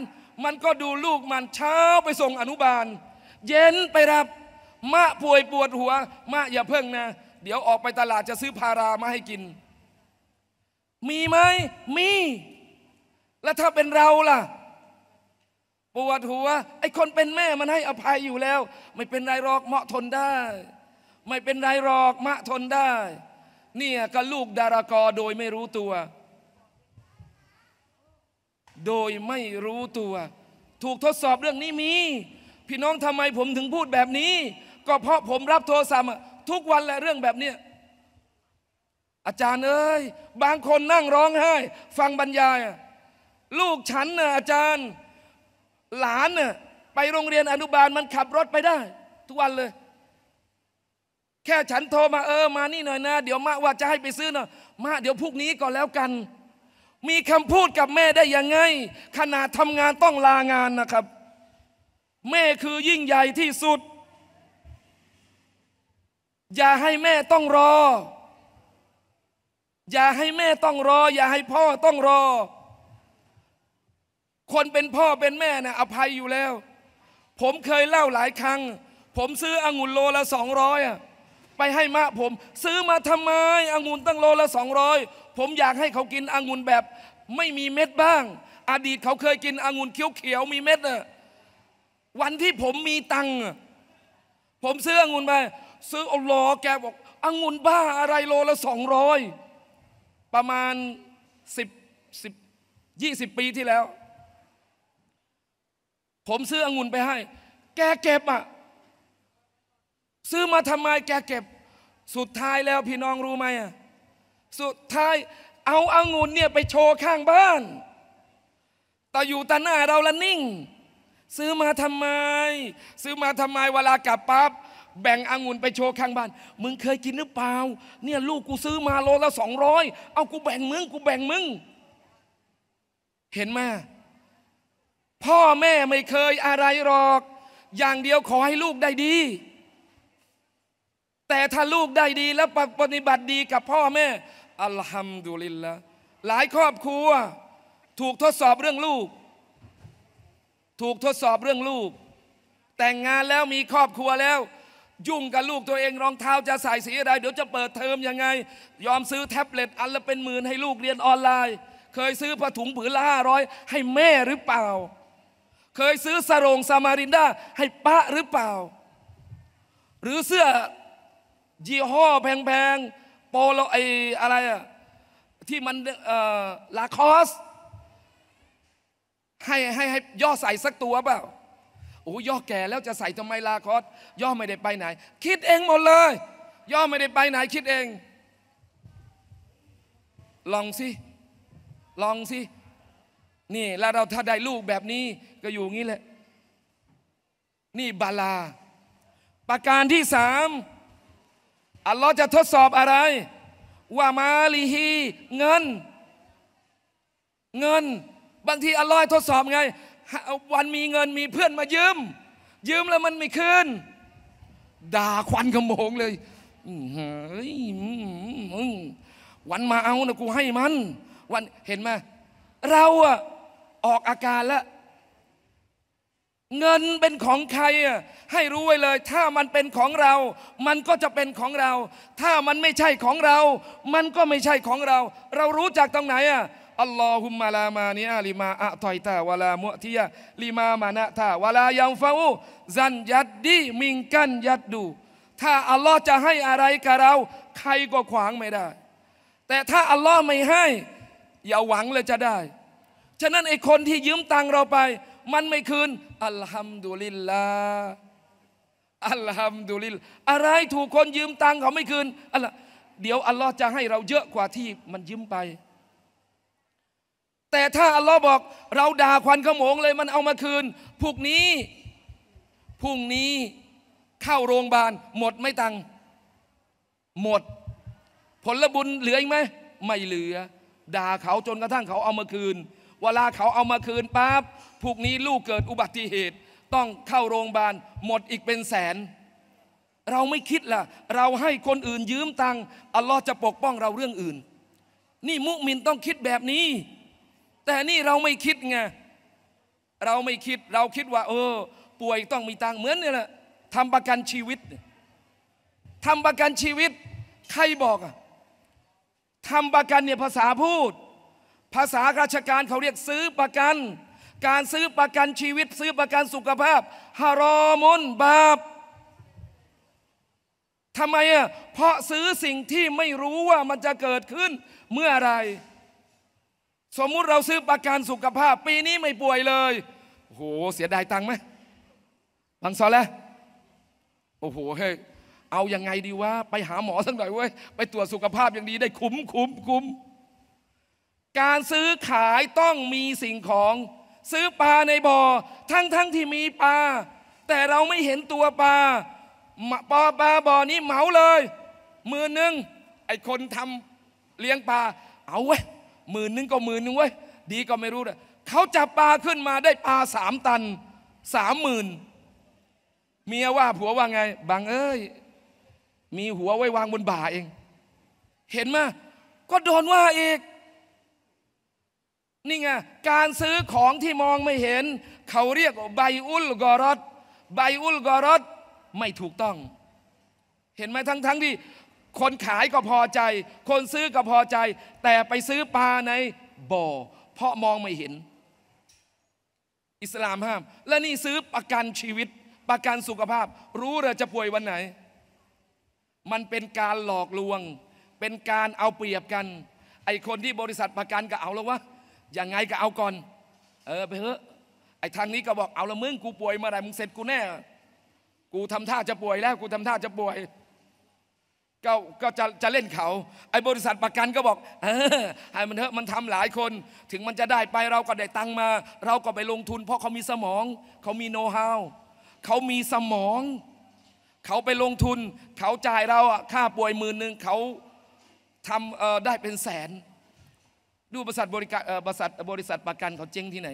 มันก็ดูลูกมันเช้าไปส่งอนุบาล เย็นไปรับ มะป่วยปวดหัว มะอย่าเพิ่งนะ เดี๋ยวออกไปตลาดจะซื้อพารามาให้กิน มีไหม มี แล้วถ้าเป็นเราล่ะ ปวดหัวไอ้คนเป็นแม่มันให้อภัยอยู่แล้ว ไม่เป็นไรหรอกเมะทนได้ ไม่เป็นไรหรอกมะทนได้ เนี่ย ก็ลูกดารากอโดยไม่รู้ตัวโดยไม่รู้ตัว ถูกทดสอบเรื่องนี้มี พี่น้องทำไมผมถึงพูดแบบนี้ ก็เพราะผมรับโทรศัพท์ทุกวันและเรื่องแบบนี้อาจารย์เอ้ยบางคนนั่งร้องไห้ ฟังบรรยาย ลูกฉันนะอาจารย์หลานน่ะไปโรงเรียนอนุบาลมันขับรถไปได้ ทุกวันเลย แค่ฉันโทรมาเออมานี่หน่อยนะ เดี๋ยวมาว่าจะให้ไปซื้อเนาะมาเดี๋ยวพรุ่งนี้ก่อนแล้วกันมีคำพูดกับแม่ได้ยังไงขณะทำงานต้องลางานนะครับ แม่คือยิ่งใหญ่ที่สุด อย่าให้แม่ต้องรอ อย่าให้แม่ต้องรอ อย่าให้พ่อต้องรอ คนเป็นพ่อเป็นแม่นะอภัยอยู่แล้ว ผมเคยเล่าหลายครั้ง ผมซื้ออังุ่นโลละสองร้อยอะไปให้มะผมซื้อมาทำไมอังุ่นตั้งโลละสองร้อยผมอยากให้เขากินองุ่นแบบ ไม่มีเม็ดบ้าง อดีตเขาเคยกินองุ่นเขียวๆมีเม็ดนะวันที่ผมมีตังผมซื้อองุ่นไปซื้ออลอ แกบอกองุ่นบ้าอะไรโลละสองร้อยประมาณสิบสิบยี่สิบปีที่แล้ว ผมซื้อองุ่นไปให้ แกเก็บอ่ะซื้อมาทำไมแกเก็บ สุดท้ายแล้วพี่น้องรู้ไหมอ่ะสุดท้ายเอาอางุ่นเนี่ยไปโชว์ข้างบ้าน แต่อยู่ตาหน้าเราละนิ่ง ซื้อมาทำไม ซื้อมาทำไมเวลากลับปั๊บแบ่งองุ่นไปโชว์ข้างบ้านมึงเคยกินหรือเปล่าเนี่ยลูกกูซื้อมาโลละสองร้อยเอากูแบ่งมึงกูแบ่งมึงเห็นไหมพ่อแม่ไม่เคยอะไรหรอก อย่างเดียวขอให้ลูกได้ดี แต่ถ้าลูกได้ดีแล้วปฏิบัติดีกับพ่อแม่อัลฮัมดุลิลละหลายครอบครัว ถูกทดสอบเรื่องลูก ถูกทดสอบเรื่องลูก แต่งงานแล้วมีครอบครัวแล้ว ยุ่งกับลูกตัวเอง รองเท้าจะใส่สีอะไรเดี๋ยวจะเปิดเทอมยังไง ยอมซื้อแท็บเล็ตอันละเป็นหมื่นให้ลูกเรียนออนไลน์ เคยซื้อผ้าถุงผืนละห้าร้อยให้แม่หรือเปล่า เคยซื้อสรงซามารินดาให้ป้าหรือเปล่า หรือเสื้อยี่ห้อแพงโปโลไออะไรอะที่มันลาคอสให้ให้ให้ย่อใส่สักตัวเปล่าโอ้ย่อแก่แล้ว จะใส่ทำไมลาคอส ย่อไม่ได้ไปไหน คิดเองหมดเลย ย่อไม่ได้ไปไหน คิดเอง ลองสิลองสินี่ แล้วเราถ้าได้ลูกแบบนี้ก็อยู่งี้แหละนี่บาลาประการที่สามอัลลอฮ์จะทดสอบอะไร ว่ามาลีฮีเงิน เงิน บางทีอัลลอฮ์ทดสอบไง วันมีเงินมีเพื่อนมายืม ยืมแล้วมันไม่คืนด่าควันขโมงเลยเฮ้ยวันมาเอานะกูให้มัน วันเห็นไหมเราอะออกอาการแล้วเงินเป็นของใครอ่ะให้รู้ไว้เลย ถ้ามันเป็นของเรา มันก็จะเป็นของเรา ถ้ามันไม่ใช่ของเรา มันก็ไม่ใช่ของเรา เรารู้จากตรงไหนอ่ะอัลลอฮุมมาลามานีอาลิมาอะตอยตาวะลามุทิยาลิมามานะตาวะลายังฟาอูซันยัดดีมิงกันยัดดู ถ้าอัลลอฮ์จะให้อะไรกับเรา ใครก็ขวางไม่ได้ แต่ถ้าอัลลอฮ์ไม่ให้ อย่าหวังเลยจะได้ ฉะนั้นไอ้คนที่ยืมตังเราไปมันไม่คืน อัลฮัมดุลิลลาอัลฮัมดุลิล อะไรถูกคนยืมตังเขาไม่คืนอัลเดี๋ยวอัลลอฮ์จะให้เราเยอะกว่าที่มันยืมไป แต่ถ้าอัลลอฮ์บอกเราด่าควันขโมงเลยมันเอามาคืน พวกนี้พรุ่งนี้เข้าโรงพยาบาลหมดไม่ตัง หมด ผลบุญเหลืออีกไหม ไม่เหลือ ด่าเขาจนกระทั่งเขาเอามาคืน เวลาเขาเอามาคืนปั๊บพวกนี้ลูกเกิดอุบัติเหตุต้องเข้าโรงพยาบาลหมดอีกเป็นแสน เราไม่คิดล่ะ เราให้คนอื่นยืมตังอัลลอฮ์จะปกป้องเราเรื่องอื่น นี่มุมินต้องคิดแบบนี้ แต่นี่เราไม่คิดไงเราไม่คิดเราคิดว่า เออ ป่วยต้องมีตังเหมือนนี่แหละทำประกันชีวิตทำประกันชีวิตใครบอกอะทำประกันเนี่ยภาษาพูด ภาษาราชการเขาเรียกซื้อประกันการซื้อประกันชีวิตซื้อประกันสุขภาพฮารอมุนบาปทำไมอ่ะเพราะซื้อสิ่งที่ไม่รู้ว่ามันจะเกิดขึ้นเมื่ออไร สมมุติเราซื้อประกันสุขภาพ ปีนี้ไม่ป่วยเลย โอ้โห เสียดายตังค์ไหมบังซอแล้วโอ้โห เฮ้ย เอาอยัางไงดีวะ ไปหาหมอสักหน่อยเว้ย ไปตรวจสุขภาพอย่างดีได้คุ้มคุ้มคุ้มการซื้อขายต้องมีสิ่งของซื้อปลาในบ่อ ทั้งทั้งที่มีปลาแต่เราไม่เห็นตัวปลาปลาปลาบ่อนี้เหมาเลย มือนึ่งไอคนทำเลี้ยงปลาเอาเว้ยมือนึ่งก็มือนึงเว้ยดีก็ไม่รู้เลยเขาจับปลาขึ้นมาได้ปลาสามตันสามหมื่นเมียว่าผัวว่าไงบางเอ้ยมีหัวไว้วางบนบ่าเอง เห็นไหมก็โดนว่าอีกนี่ไง การซื้อของที่มองไม่เห็น เขาเรียกใบอุลกอรอดใบอุลกอรอดไม่ถูกต้อง เห็นไหมทั้งๆทที่ คนขายก็พอใจ คนซื้อก็พอใจ แต่ไปซื้อปลาใน บ่อ เพราะมองไม่เห็น อิสลามห้าม และนี่ซื้อประกันชีวิตประกันสุขภาพ รู้เราจะป่วยวันไหน มันเป็นการหลอกลวง เป็นการเอาเปรียบกัน ไอคนที่บริษัทประกันก็เอาแล้ววะยังไงก็เอาก่อน เออไปเถอะ ไอ้ทางนี้ก็บอกเอาละมึงกูป่วย เมื่อไรมึงเสร็จกูแน่ กูทำท่าจะป่วยแล้ว กูทำท่าจะป่วย ก็ก็จะจะเล่นเขา ไอ้บริษัทประกันก็บอกเออให้มันเถอะมันทำหลายคน ถึงมันจะได้ไปเราก็ได้ตังมา เราก็ไปลงทุน เพราะเขามีสมอง เขามีโน้ตฮาว เขามีสมอง เขาไปลงทุน เขาจ่ายเราค่าป่วยหมื่นหนึ่งเขาทำได้เป็นแสนดูบริษัทบริการบริษัทบริษัทประกันเขาเจ๊งที่ไหน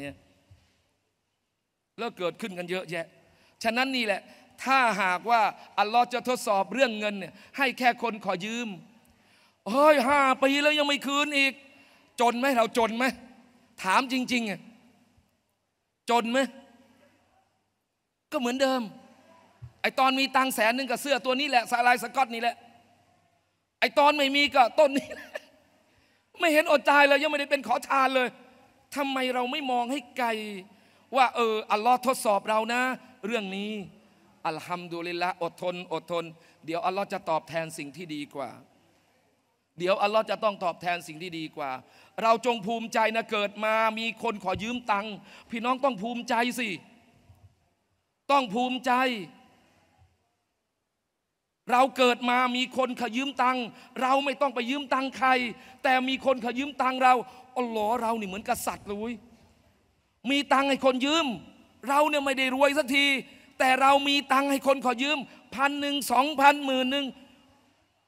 แล้วเกิดขึ้นกันเยอะแยะ ฉะนั้นนี่แหละ ถ้าหากว่า อัลลอฮ์จะทดสอบเรื่องเงินเนี่ย ให้แค่คนขอยืมเฮ้ยห้าปีแล้วยังไม่คืนอีก จนไหมเราจนไหม ถามจริงๆอ่ะจนไหม ก็เหมือนเดิม ไอตอนมีตังแสนนึงกับเสื้อตัวนี้แหละ สาลายสกอตนี่แหละ ไอตอนไม่มีก็ต้นนี้แหละไม่เห็นอดตายเลยยังไม่ได้เป็นขอทานเลย ทำไมเราไม่มองให้ไกลว่าเอออัลลอฮ์ทดสอบเรานะ เรื่องนี้อัลฮัมดุลิลละอดทนอดทนเดี๋ยวอัลลอฮ์จะตอบแทนสิ่งที่ดีกว่า เดี๋ยวอัลลอฮ์จะต้องตอบแทนสิ่งที่ดีกว่า เราจงภูมิใจนะ เกิดมา มีคนขอยืมตังค์พี่น้องต้องภูมิใจสิต้องภูมิใจเราเกิดมามีคนขยืมตังเราไม่ต้องไปยืมตังใคร แต่มีคนขยืมตังเราอ๋อหลอเรานี่เหมือนกษัตริย์เลย มีตังให้คนยืม เราเนี่ยไม่ได้รวยสักที แต่เรามีตังให้คนขอยืมพันหนึ่งสองพันหมื่นหนึ่ง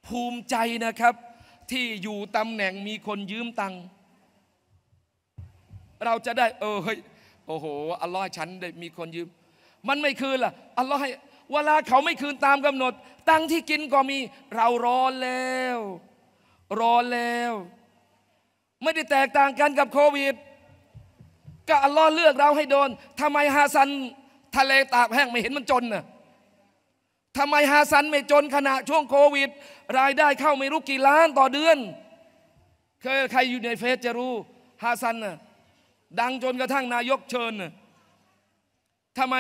ภูมิใจนะครับ ที่อยู่ตำแหน่งมีคนยืมตัง เราจะได้ เออเฮ้ยโอ้โหอัลลอฮ์ฉันได้มีคนยืม มันไม่คืนล่ะอัลลอฮ์ให้ เวลาเขาไม่คืนตามกำหนดตังที่กินก็มีเรารอแล้ว รอแล้ว ไม่ได้แตกต่างกันกับโควิดก็อัลลอฮ์เลือกเราให้โดนทำไมฮาซัน ทะเลตากแห้งไม่เห็นมันจนน่ะทำไมฮาซันไม่จนขณะช่วงโควิด รายได้เข้าไม่รู้กี่ล้านต่อเดือนเคยใครอยู่ในเฟซจะรู้ฮาซันน่ะดังจนกระทั่งนายกเชิญน่ะทำไม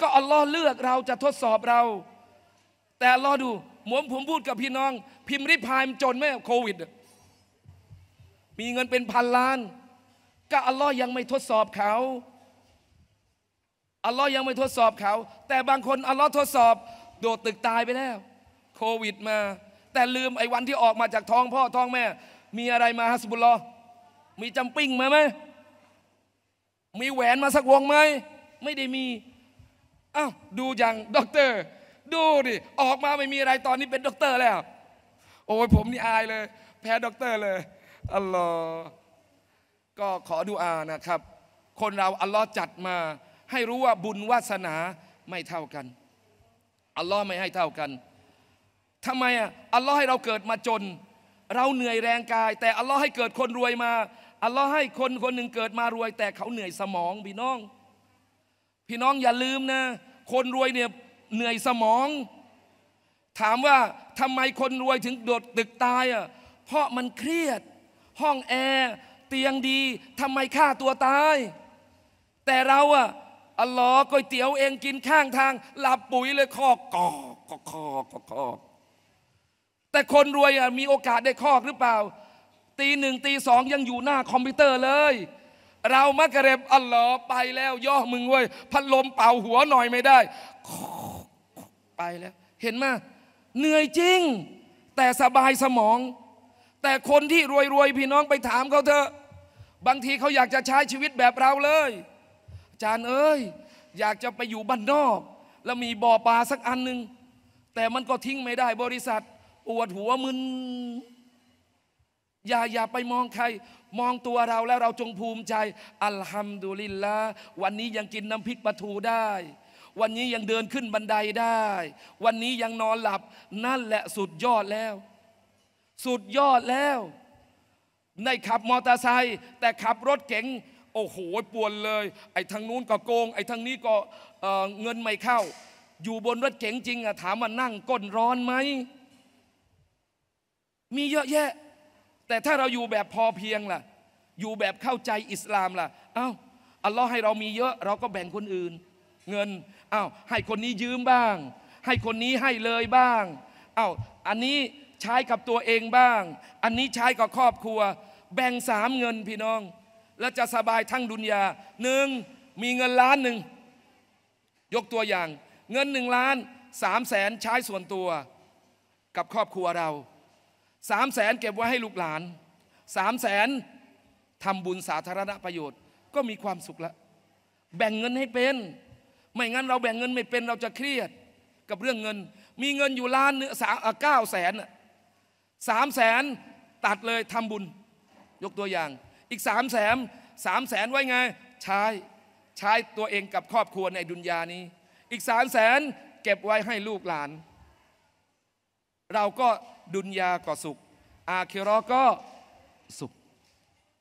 ก็อัลลอฮ์เลือกเราจะทดสอบเราแต่รอดูหมวมผมพูดกับพี่น้องพิมพ์ริพายมันจนไหมโควิด มีเงินเป็นพันล้านก็อัลลอฮ์ยังไม่ทดสอบเขาอัลลอฮ์ยังไม่ทดสอบเขา แต่บางคนอัลลอฮ์ทดสอบ โดดตึกตายไปแล้ว โควิดมา แต่ลืมไอ้วันที่ออกมาจากท้องพ่อท้องแม่ มีอะไรมาฮัสบุลลอมีจำปิ้งมาไหมมีแหวนมาสักวงไหมไม่ได้มีอ้าวดูอย่างด็อกเตอร์ดูดิออกมาไม่มีอะไรตอนนี้เป็นด็อกเตอร์แล้ว โอ้ยผมนี่อายเลย แพ้ด็อกเตอร์เลยอัลลอฮ์ก็ขอดูอานะครับ คนเราอัลลอฮ์จัดมา ให้รู้ว่าบุญวาสนาไม่เท่ากันอัลลอฮ์ไม่ให้เท่ากันทำไมอ่ะอัลลอฮ์ให้เราเกิดมาจน เราเหนื่อยแรงกาย แต่อัลลอฮ์ให้เกิดคนรวยมาอัลลอฮ์ให้คนคนหนึ่งเกิดมารวย แต่เขาเหนื่อยสมองพี่น้อง พี่น้องอย่าลืมนะคนรวยเนี่ยเหนื่อยสมอง ถามว่าทำไมคนรวยถึงโดดตึกตายอ่ะเพราะมันเครียด ห้องแอร์ เตียงดีทำไมฆ่าตัวตาย แต่เราอ่ะอัลลอก๋วยเตี๋ยวเองกินข้างทาง หลับปุ๋ยเลยคอกกอกกอกกอกกอกแต่คนรวยอ่ะมีโอกาสได้คอกหรือเปล่า ตีหนึ่งตีสองยังอยู่หน้าคอมพิวเตอร์เลย เรามักกะเร็บอัลลอฮ์ไปแล้วย่อมึงเว้ยพัดลมเป่าหัวหน่อยไม่ได้ไปแล้ว เห็นไหมเหนื่อยจริง แต่สบายสมอง แต่คนที่รวยๆ พี่น้องไปถามเขาเถอะ บางทีเขาอยากจะใช้ชีวิตแบบเราเลย อาจารย์เอ้ย อยากจะไปอยู่บ้านนอก แล้วมีบ่อปลาสักอันหนึ่งแต่มันก็ทิ้งไม่ได้บริษัท อวดหัวมึน อย่า อย่าไปมองใคร มองตัวเราแล้วเราจงภูมิใจ อัลฮัมดุลิลละวันนี้ยังกินน้ำพริกปลาทูได้วันนี้ยังเดินขึ้นบันไดได้ วันนี้ยังนอนหลับ นั่นแหละสุดยอดแล้ว สุดยอดแล้ว ในขับมอเตอร์ไซค์แต่ขับรถเก๋ง โอ้โหปวนเลย ไอ้ทางนู้นก็โกง ไอ้ทางนี้ก็เเงินไม่เข้า อยู่บนรถเก๋งจริงอะถามว่านั่งก้นร้อนไหม มีเยอะแยะ แต่ถ้าเราอยู่แบบพอเพียงล่ะ อยู่แบบเข้าใจอิสลามล่ะเอา้าอัลลอฮ์ให้เรามีเยอะ เราก็แบ่งคนอื่น เงินอ้าวให้คนนี้ยืมบ้าง ให้คนนี้ให้เลยบ้างอ้าวอันนี้ใช้กับตัวเองบ้าง อันนี้ใช้กับครอบครัว แบ่งสามเงินพี่น้อง แล้วจะสบายทั้งดุนยาหนึ่งมีเงินล้านหนึ่งยกตัวอย่างเงินหนึ่งล้านสามแสนใช้ส่วนตัวกับครอบครัวเราสามแสนเก็บไว้ให้ลูกหลานสามแสนทำบุญสาธารณประโยชน์ก็มีความสุขละ แบ่งเงินให้เป็นไม่งั้น เราแบ่งเงินไม่เป็นเราจะเครียดกับเรื่องเงิน มีเงินอยู่ล้านเนื้อสามเก้าแสนสามแสนตัดเลยทำบุญยกตัวอย่างอีกสามแสนสามแสนไว้ไง ใช้ใช้ตัวเองกับครอบครัวในดุนยานี้ อีกสามแสนเก็บไว้ให้ลูกหลาน เราก็ดุนยาก็สุขอาคิรอก็สุข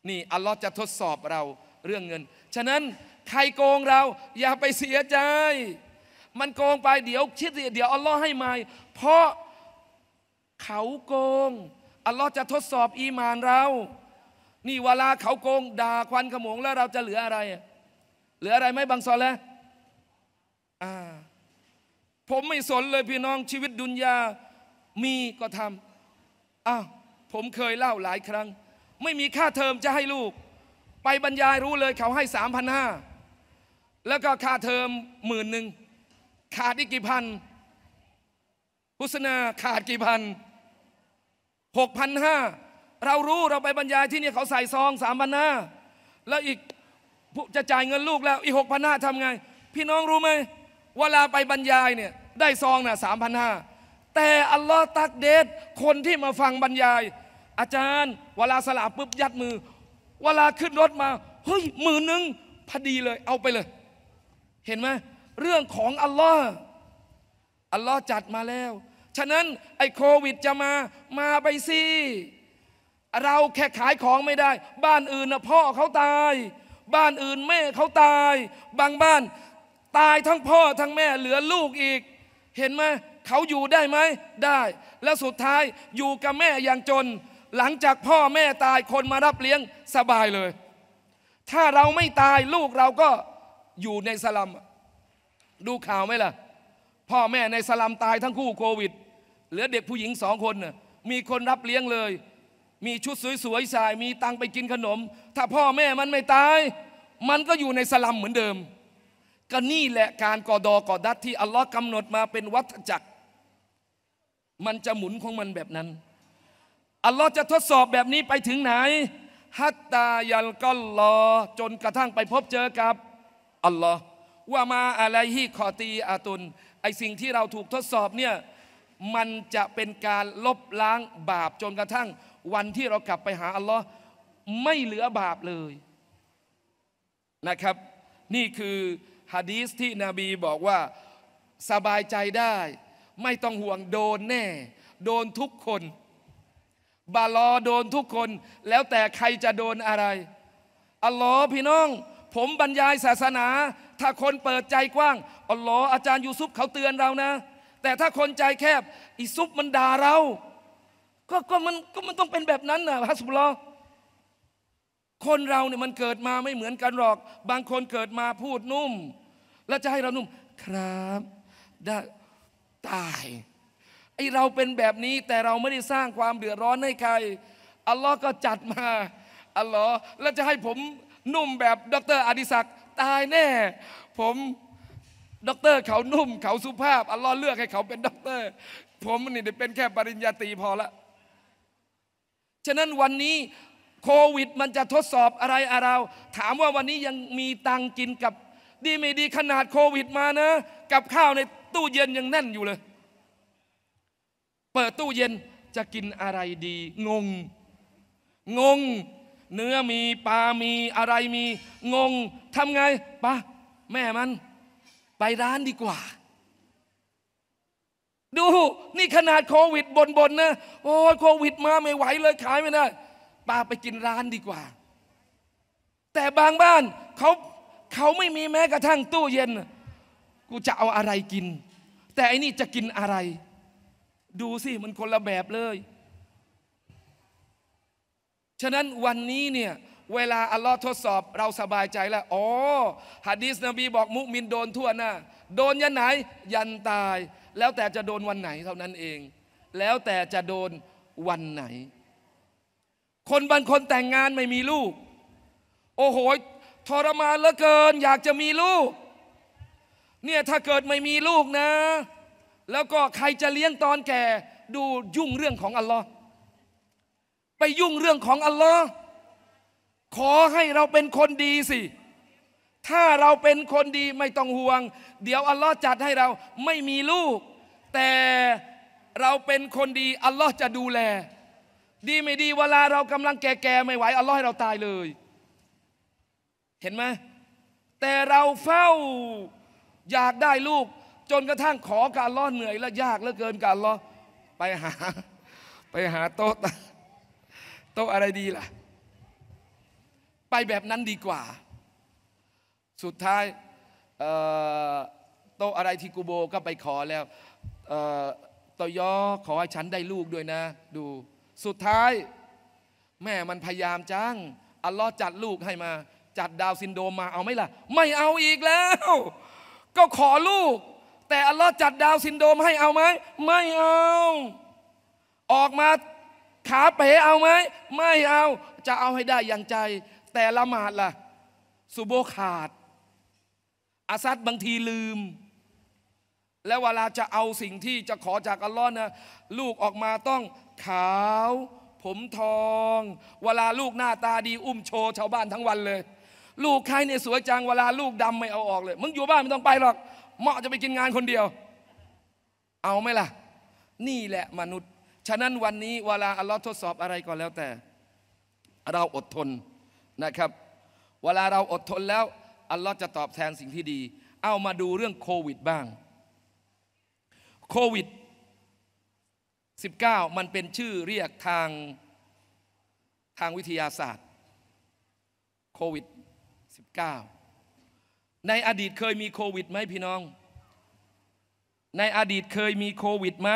นี่อัลลอฮ์จะทดสอบเราเรื่องเงิน ฉะนั้นใครโกงเราอย่าไปเสียใจ มันโกงไปเดี๋ยวชิดเดี๋ยวอัลลอฮ์ให้ใหม่เพราะเขาโกง อัลลอฮ์จะทดสอบอีมานเรา นี่เวลาเขาโกงด่าควันขโมงแล้วเราจะเหลืออะไร เหลืออะไรไหมบางซอนแล้ว ผมไม่สนเลยพี่น้องชีวิตดุนยามีก็ทำอ้าวผมเคยเล่าหลายครั้ง ไม่มีค่าเทอมจะให้ลูก ไปบรรยายรู้เลยเขาให้สามพันห้าแล้วก็ค่าเทอมหมื่นหนึ่ง ขาดอีกกี่พัน พุษณาขาดกี่พันหกพันห้าเรารู้เราไปบรรยายที่นี่เขาใส่ซองสามพันห้าแล้วอีก จะจ่ายเงินลูกแล้วอีกหกพันห้าทำไง พี่น้องรู้ไหม เวลาไปบรรยายเนี่ย ได้ซองน่ะสามพันห้าแต่อัลลอฮ์ตักเดชคนที่มาฟังบรรยาย อาจารย์ เวลาสลับปุ๊บยัดมือ เวลาขึ้นรถมา เฮ้ยหมื่นหนึ่งพอดีเลย เอาไปเลยเห็นไหมเรื่องของอัลลอฮ์อัลลอฮ์จัดมาแล้ว ฉะนั้นไอ้โควิดจะมามาไปสิเราแค่ขายของไม่ได้ บ้านอื่นนะพ่อเขาตาย บ้านอื่นแม่เขาตาย บางบ้าน ตายทั้งพ่อทั้งแม่เหลือลูกอีก เห็นไหมเขาอยู่ได้ไหมได้ แล้วสุดท้ายอยู่กับแม่อย่างจน หลังจากพ่อแม่ตายคนมารับเลี้ยงสบายเลย ถ้าเราไม่ตายลูกเราก็อยู่ในสลัมดูข่าวไหมล่ะ พ่อแม่ในสลัมตายทั้งคู่โควิดเหลือเด็กผู้หญิงสองคนมีคนรับเลี้ยงเลย มีชุดสวยๆใส่มีตังไปกินขนม ถ้าพ่อแม่มันไม่ตาย มันก็อยู่ในสลัมเหมือนเดิม ก็นี่แหละการกอดอกอดัดที่อัลลอฮ์กำหนดมาเป็นวัฏจักร มันจะหมุนของมันแบบนั้น อัลลอฮ์จะทดสอบแบบนี้ไปถึงไหน ฮัตตายัลกัลลอจนกระทั่งไปพบเจอกับอัลลอฮ์ว่ามาอะไรฮีคอตีอาตุนไอสิ่งที่เราถูกทดสอบ เนี่ย มันจะเป็นการลบล้างบาปจนกระทั่งวันที่เรากลับไปหา อัลลอฮ์ไม่เหลือบาปเลยนะครับ นี่คือฮะดีสที่นบีบอกว่าสบายใจได้ ไม่ต้องห่วงโดนแน่ โดนทุกคน บาลอโดนทุกคน แล้วแต่ใครจะโดนอะไรอัลลอฮ์พี่น้องผมบรรยายศาสนา ถ้าคนเปิดใจกว้างอ๋ออาจารย์ยูซุปเขาเตือนเรานะ แต่ถ้าคนใจแคบอีซุปมันด่าเราก็ก็มันก็มันต้องเป็นแบบนั้นนะฮัสุลอคนเราเนี่ยมันเกิดมาไม่เหมือนกันหรอก บางคนเกิดมาพูดนุ่ม แล้วจะให้เรานุ่ม ครับได้ ตายไอเราเป็นแบบนี้แต่เราไม่ได้สร้างความเดือดร้อนให้ใครอัลลอฮ์ก็จัดมา อัลลอฮ์แล้วจะให้ผมหนุ่มแบบ ดรอดิศักดิ์ตายแน่ ผม ดรเขานุ่มเขาสุภาพอัลลอฮ์เลือกให้เขาเป็นด็อกเตอร์ผมนี่เป็นแค่ปริญญาตรีพอละฉะนั้นวันนี้โควิดมันจะทดสอบอะไรอะเรถามว่าวันนี้ยังมีตังกินกับดีไม่ดีขนาดโควิด มานะกับข้าวในตู้เย็นยังแน่นอยู่เลย เปิดตู้เย็นจะกินอะไรดีงงงงเนื้อมีปลามีอะไรมีงงทำไง ปะ แม่มัน ไปร้านดีกว่า ดู นี่ขนาดโควิดบนๆนนะโอ้ยโควิด มาไม่ไหวเลย ขายไม่ได้ป้าไปกินร้านดีกว่า แต่บางบ้านเขาเขาไม่มีแม้กระทั่งตู้เย็น กูจะเอาอะไรกิน แต่อันนี้จะกินอะไร ดูสิ มันคนละแบบเลยฉะนั้นวันนี้เนี่ยเวลาอัลลอฮ์ทดสอบเราสบายใจแล้วอ๋อฮะดีสนบีบอกมุมินโดนทั่วหน้าโดนยันไหน ยันตาย แล้วแต่จะโดนวันไหนเท่านั้นเอง แล้วแต่จะโดนวันไหน คนบางคนแต่งงานไม่มีลูก โอ้โหทรมานเหลือเกิน อยากจะมีลูกเนี่ยถ้าเกิดไม่มีลูกนะ แล้วก็ใครจะเลี้ยงตอนแก่ดูยุ่งเรื่องของอัลลอฮ์ไปยุ่งเรื่องของอัลลอฮ์ขอให้เราเป็นคนดีสิถ้าเราเป็นคนดีไม่ต้องห่วง เดี๋ยวอัลลอฮ์จัดให้เราไม่มีลูก แต่เราเป็นคนดีอัลลอฮ์จะดูแล ดีไม่ดี เวลาเรากำลังแก่ๆไม่ไหวอัลลอฮ์ให้เราตายเลย เห็นไหมแต่เราเฝ้าอยากได้ลูก จนกระทั่งขอการล้อเหนื่อยและยากเหลือเกินการล้อไปหา ไปหาโต๊ะโต๊ะอะไรดีล่ะ ไปแบบนั้นดีกว่า สุดท้ายโต๊ะอะไรที่กูโบก็ไปขอแล้วตอยอขอให้ฉันได้ลูกด้วยนะ ดู สุดท้าย แม่มันพยายามจัง อัลลอฮ์จัดลูกให้มา จัดดาวซินโดมมาเอาไหมล่ะ ไม่เอาอีกแล้ว ก็ขอลูก แต่อัลลอฮ์จัดดาวซินโดมให้เอาไหม ไม่เอา ออกมาขาเป๋เอาไหมไม่เอาจะเอาให้ได้อย่างใจ แต่ละหมาดล่ะสุโบขาดอาซัดบางทีลืม แล้วเวลาจะเอาสิ่งที่จะขอจากอัลลอฮ์นะลูกออกมาต้อง ขาว ผมทอง เวลาลูกหน้าตาดี อุ้มโชว์ชาวบ้านทั้งวันเลย ลูกใครเนี่ยสวยจังเวลาลูกดำไม่เอาออกเลยมึงอยู่บ้านไม่ต้องไปหรอกเหมาะจะไปกินงานคนเดียว เอาไหมล่ะนี่แหละมนุษย์ฉะนั้นวันนี้เวลาอัลลอฮ์ทดสอบอะไรก็แล้วแต่ เราอดทนนะครับเวลาเราอดทนแล้วอัลลอฮ์จะตอบแทนสิ่งที่ดี เอามาดูเรื่องโควิดบ้าง โควิด 19 มันเป็นชื่อเรียกทางทางวิทยาศาสตร์โควิด 19 ในอดีตเคยมีโควิดไหมพี่น้อง ในอดีตเคยมีโควิดไหม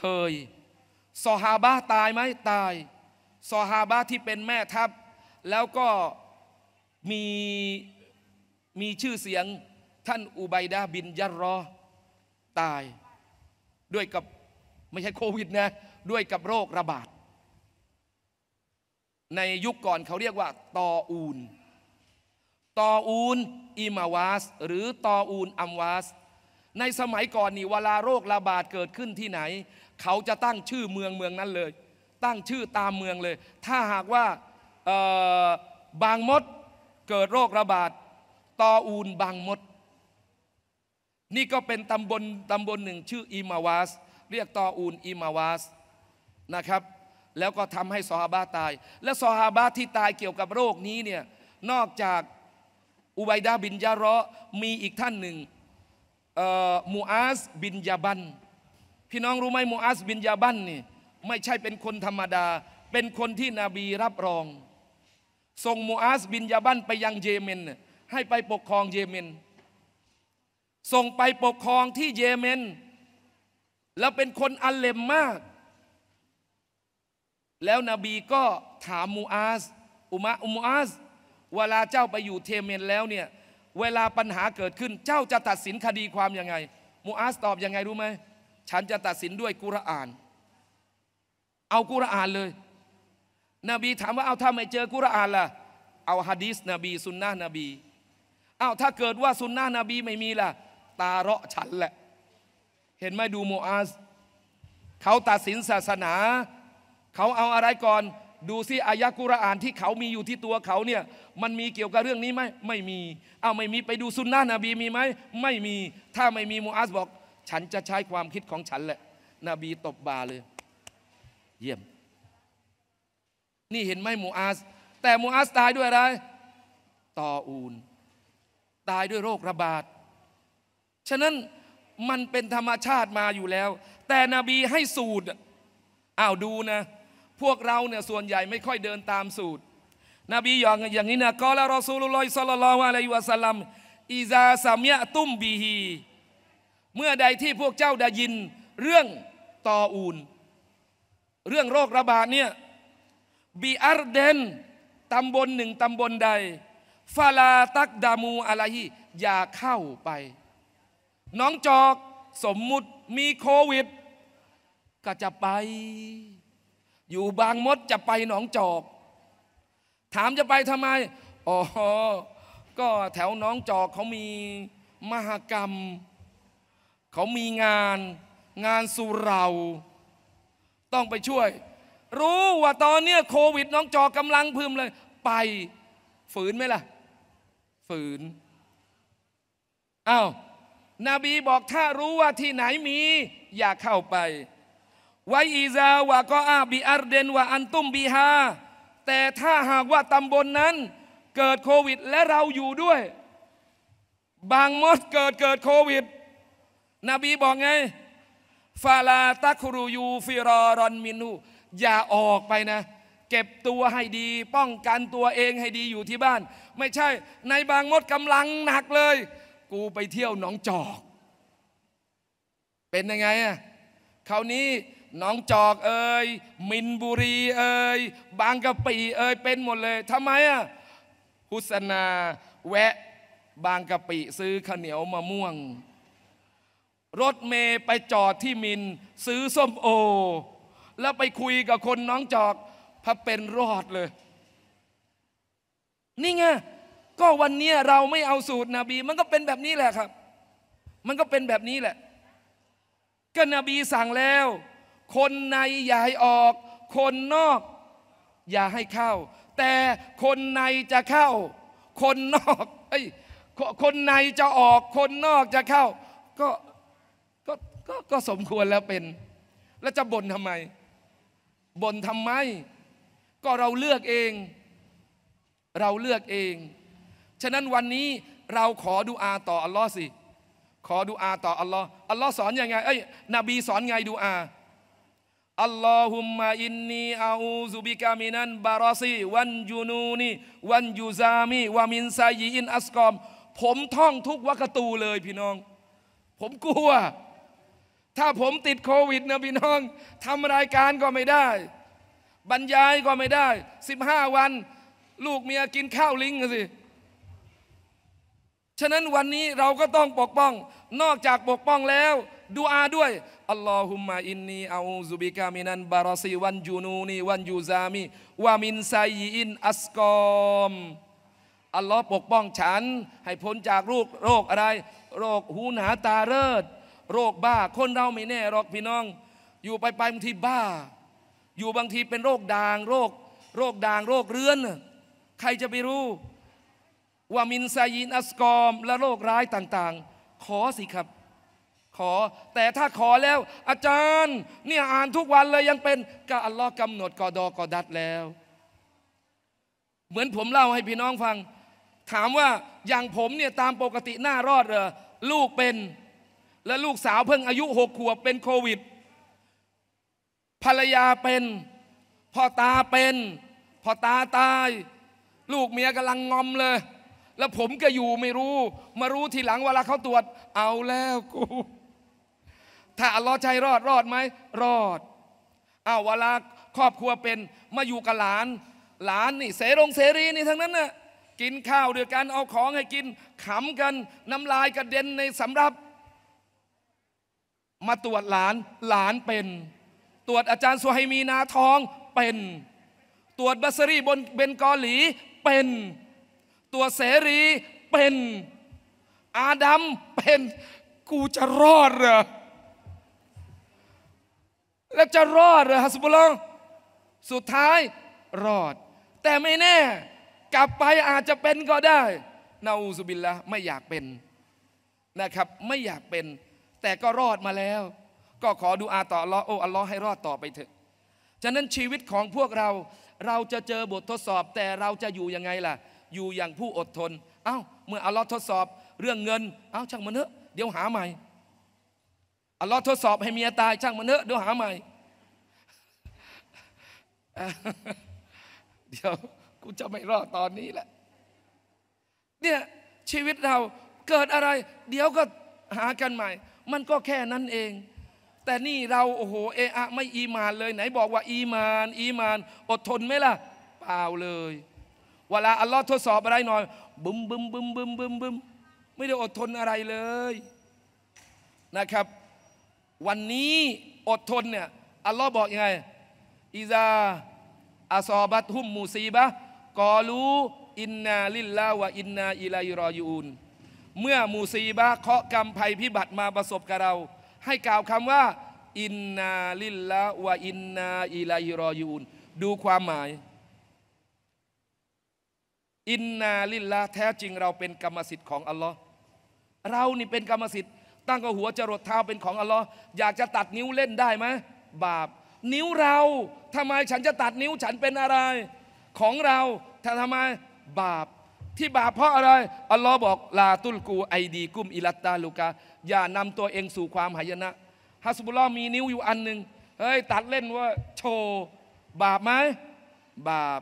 เคยซอฮาบะตายไหมตายซอฮาบะที่เป็นแม่ทัพ แล้วก็มี มีชื่อเสียงท่านอุบัยดาบินยัรรอตาย ด้วยกับไม่ใช่โควิดนะด้วยกับโรคระบาดในยุคก่อนเขาเรียกว่า ตออูน ตออูนอิมาวาส หรือตออูนอัมวาส ในสมัยก่อนนี่เวลาโรคระบาดเกิดขึ้นที่ไหนเขาจะตั้งชื่อเมืองเมืองนั้นเลย ตั้งชื่อตามเมืองเลย ถ้าหากว่าบางมดเกิดโรคระบาด ตออูนบางมด นี่ก็เป็นตำบลตำบลหนึ่งชื่ออิมาวาส เรียกตออูนอิมาวาสนะครับ แล้วก็ทำให้ซอฮาบะตาย และซอฮาบะที่ตายเกี่ยวกับโรคนี้เนี่ย นอกจากอุบัยดาบินยาระมีอีกท่านหนึ่งมูอาสบินยาบันพี่น้องรู้ไหมมูอัสบินยาบันนี่ไม่ใช่เป็นคนธรรมดา เป็นคนที่นบีรับรองส่งมูอัสบินยาบันไปยังเยเมนให้ไปปกครองเยเมนส่งไปปกครองที่เยเมน แล้วเป็นคนอัลเลมมาก แล้วนบีก็ถามมูอัสอุมะอุมูอัสเวลาเจ้าไปอยู่เทเมนแล้วเนี่ยเวลาปัญหาเกิดขึ้นเจ้าจะตัดสินคดีความยังไงมูอัสตอบยังไงรู้ไหมฉันจะตัดสินด้วยกุรอาน เอากุรอานเลย นบีถามว่าเอาถ้าไม่เจอกุรอานล่ะ เอาฮะดีสนบีสุนนะนบีเอาถ้าเกิดว่าสุนนะนบีไม่มีล่ะ ตาเราะฉันแหละ เห็นไหมดูโมอาสเขาตัดสินศาสนา เขาเอาอะไรก่อน ดูซิอายะกุรอานที่เขามีอยู่ที่ตัวเขาเนี่ย มันมีเกี่ยวกับเรื่องนี้ไหมไม่มี เอาไม่มีไปดูสุนนะนบีมีไหมไม่มี ถ้าไม่มีโมอาสบอกฉันจะใช้ความคิดของฉันแหละ นบีตบบาเลย เยี่ยม นี่เห็นไหมมูอาสแต่มูอาสตายด้วยอะไรตออูน ตายด้วยโรคระบาด ฉะนั้น มันเป็นธรรมชาติมาอยู่แล้ว แต่นบีให้สูตร อ้าว ดูนะ พวกเราเนี่ย ส่วนใหญ่ไม่ค่อยเดินตามสูตร นบีอย่างอย่างนี้นะกอลารอซูลุลลอฮิสัลลัลลอฮุอะลัยฮิวะสัลลัม อิซาสามยะ ตุมบีฮีเมื่อใดที่พวกเจ้าได้ยินเรื่องตออูนเรื่องโรคระบาดเนี่ยบีอาร์เดนตำบลหนึ่งตำบลใดฟาลาตักดามูอะไรฮีอย่าเข้าไป น้องจอกสมมุติมีโควิดก็จะไป อยู่บางมดจะไปหนองจอกถามจะไปทำไมอ๋อก็แถวน้องจอกเขามีมหากรรมเขามีงานงานสุเรา ต้องไปช่วย รู้ว่าตอนนี้โควิดน้องจอกำลังพึมเลย ไป ฝืนไหมล่ะ ฝืนอา้าวนบีบอกถ้ารู้ว่าที่ไหนมี อย่าเข้าไปวาอีซาวะก็อาบีอารเดนวะอันตุมบีฮาแต่ถ้าหากว่าตำบลนนั้น เกิดโควิดและเราอยู่ด้วย บางมอสเกิดเกิดโควิดนบีบอกไงฟาลาตักรูยูฟิรอรอนมินูอย่าออกไปนะ เก็บตัวให้ดี ป้องกันตัวเองให้ดีอยู่ที่บ้าน ไม่ใช่ ในบางมดกำลังหนักเลย กูไปเที่ยวหนองจอก เป็นยังไงอ่ะคราวนี้หนองจอกเอ่ยมินบุรีเอ่ยบางกะปิเอ่ยเป็นหมดเลยทำไมอ่ะฮุสนาแวะบางกะปิซื้อข้าวเหนียวมะม่วงรถเมย์ไปจอดที่มิน ซื้อส้มโอ แล้วไปคุยกับคนน้องจอกพระเป็นรอดเลย นี่ไงก็วันนี้เราไม่เอาสูตรนบี มันก็เป็นแบบนี้แหละครับ มันก็เป็นแบบนี้แหละ ก็นบีสั่งแล้ว คนใน อย่าให้ออก คนนอก อย่าให้เข้า แต่คนในจะเข้า คนนอกเอ้ยคนในจะออก คนนอกจะเข้า ก็ก็สมควรแล้วเป็น แล้วจะบ่นทำไม บ่นทำไม ก็เราเลือกเอง เราเลือกเอง ฉะนั้นวันนี้เราขอดูอาต่อ อัลลอฮ์สิ ขอดูอาต่อ อัลลอฮ์อัลลอฮ์สอนอยังไง เอ้ย นบีสอนไงดูอาอัลลอฮุมมาอินนีอาอูซุบิกามินันบารอซีวันยูนูนีวันยูซามีวามินซยีอินอัสกอม ผมท่องทุกวักตูเลยพี่น้อง ผมกลัวถ้าผมติดโควิดนะพี่น้องทำรายการก็ไม่ได้ บรรยายก็ไม่ได้ 15 วัน ลูกเมียกินข้าวลิงสิฉะนั้นวันนี้เราก็ต้องปกป้อง นอกจากปกป้องแล้ว ดูอาด้วยอัลลอฮุมะอินนีอาซุบิกามินันบารอซีวันจูนูนีวันยูซามีวามินไซอินอัสกอมอัลลอฮ์ปกป้องฉัน ให้พ้นจากโรคโรคอะไร โรคหูหนาตาเริดโรค บ้าคนเราไม่แน่หรอกพี่น้อง อยู่ไปไปบางทีบ้า อยู่บางทีเป็นโรคด่าง โรค โรคด่าง โรคเรื้อน ใครจะไปรู้ ว่ามินไซยินอสกอม และโรคร้ายต่างๆ ขอสิครับ ขอ แต่ถ้าขอแล้ว อาจารย์ เนี่ยอ่านทุกวันเลยยังเป็นก็อัลลอฮ์กำหนดกอดอกอดัดแล้ว เหมือนผมเล่าให้พี่น้องฟัง ถามว่าอย่างผมเนี่ยตามปกติ หน้ารอดเหรอลูกเป็นและลูกสาวเพิ่งอายุหกขวบเป็นโควิด ภรรยาเป็นพ่อตาเป็นพ่อตาตายลูกเมียกำลังงอมเลย แล้วผมก็อยู่ไม่รู้ มารู้ทีหลังเวลาเขาตรวจ เอาแล้วกูถ้าอัลลอฮ์ใจรอดรอดไหมรอดเอาวเวลาครอบครัวเป็น มาอยู่กับหลาน หลานนี่ เสรงเสรีนี่ทั้งนั้นน่ะกินข้าวเดือกันเอาของให้กินขำกันน้ำลายกระเด็นในสำรับมาตรวจหลานหลานเป็น ตรวจอาจารย์สุไหมีนาทองเป็นตรวจบัสรีบนเบนกอหลีเป็นตรวจเสรีเป็น อาดัมเป็นกูจะรอดเหรอแล้วจะรอดเหรอฮัสบุลองสุดท้ายรอด แต่ไม่แน่ กลับไปอาจจะเป็นก็ได้นาอูซุบิลละไม่อยากเป็น นะครับ ไม่อยากเป็นแต่ก็รอดมาแล้ว ก็ขอดูอาต่ออลอโอ้อัลลอฮ์ให้ รอดต่อไปเถอะ ฉะนั้นชีวิตของพวกเรา เราจะเจอบททดสอบแต่เราจะอยู่ยังไงล่ะอยู่อย่างผู้อดทนเอา้าเมื่ออัลลอฮ์ทดสอบ เรื่องเงินเอา้าช่างมันเถอะ เดี๋ยวหาใหม่อัลลอฮ์ทดสอบให้เมียตายช่างมันเถอะเดี๋ยวหาใหม่เดี๋ยวกูจะไม่รอดตอนนี้แหละเนี่ยชีวิตเราเกิดอะไร เดี๋ยวก็หากันใหม่มันก็แค่นั้นเอง แต่นี่เราโอ้โห เอะไม่อีมานเลย ไหนบอกว่า อีมาน อีมาน อดทนไหมล่ะ เปล่าเลยเวลาอัลลอฮ์ทดสอบอะไรหน่อยบึมบึมบึมบึมบึมบึมไม่ได้อดทนอะไรเลยนะครับ วันนี้อดทนเนี่ยอัลลอฮ์บอกยังไงอิซาอาซอบัตฮุมมูซีบะกอลูอินนา ลิลลาวะอินนาอิลัยรอยูนเมื่อมูซีบะเคาะกรรมภัยพิบัติมาประสบกับเรา ให้กล่าวคำว่า อินนาลิลละวะอินนาอิลัยรอยูนดูความหมาย อินนาลิลละแท้จริงเราเป็นกรรมสิทธิ์ของอัลลอฮ์เรานี่เป็นกรรมสิทธิ์ตั้งกับหัวจรดเท้าเป็นของอัลลอฮ์อยากจะตัดนิ้วเล่นได้ไหมบาปนิ้วเราทำไมฉันจะตัดนิ้วฉันเป็นอะไร ของเราทำไมบาปที่บาปเพราะอะไร อัลลอฮ์บอก ลาตุลกูไอดีกุมอิลัตตาลูกาอย่านำตัวเองสู่ความหายนะฮัสบุลลอมีนิ้วอยู่อันหนึ่งเฮ้ย ตัดเล่นว่า โชว์บาปไหม บาป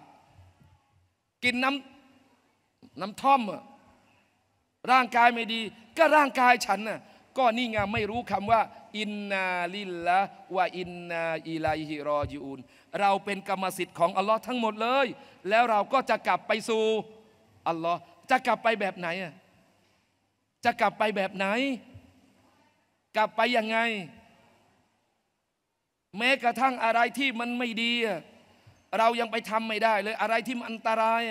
กินน้ำน้ำท่อมร่างกายไม่ดี ก็ร่างกายฉันน่ะ ก็นี่ไงไม่รู้คำว่า อินนาลิลละว่าอินนาอิลัยฮิรอจิอูนเราเป็นกรรมสิทธิ์ของอัลลอฮ์ทั้งหมดเลย แล้วเราก็จะกลับไปสู่อัลลอฮ์จะกลับไปแบบไหนอ่ะ จะกลับไปแบบไหน กลับไปยังไง แม้กระทั่งอะไรที่มันไม่ดีเรายังไปทำไม่ได้เลย อะไรที่มันอันตราย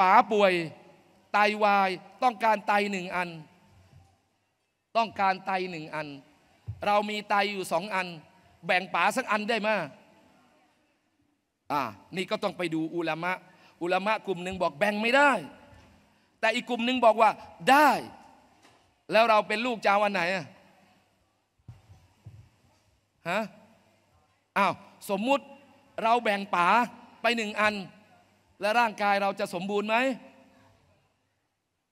ป๋าป่วยไตาวายต้องการไตหนึ่งอัน ต้องการไตหนึ่งอัน เรามีไตอยู่สองอัน แบ่งป๋าสักอันได้ไหม่านี่ก็ต้องไปดูอุลามะ อุลามะกลุ่มหนึ่งบอกแบ่งไม่ได้ แต่อีกกลุ่มหนึ่งบอกว่าได้ แล้วเราเป็นลูกจาวันไหนอ่ะ ฮะ อ้าวสมมุติเราแบ่งป๋าไปหนึ่งอัน และร่างกายเราจะสมบูรณ์ไหม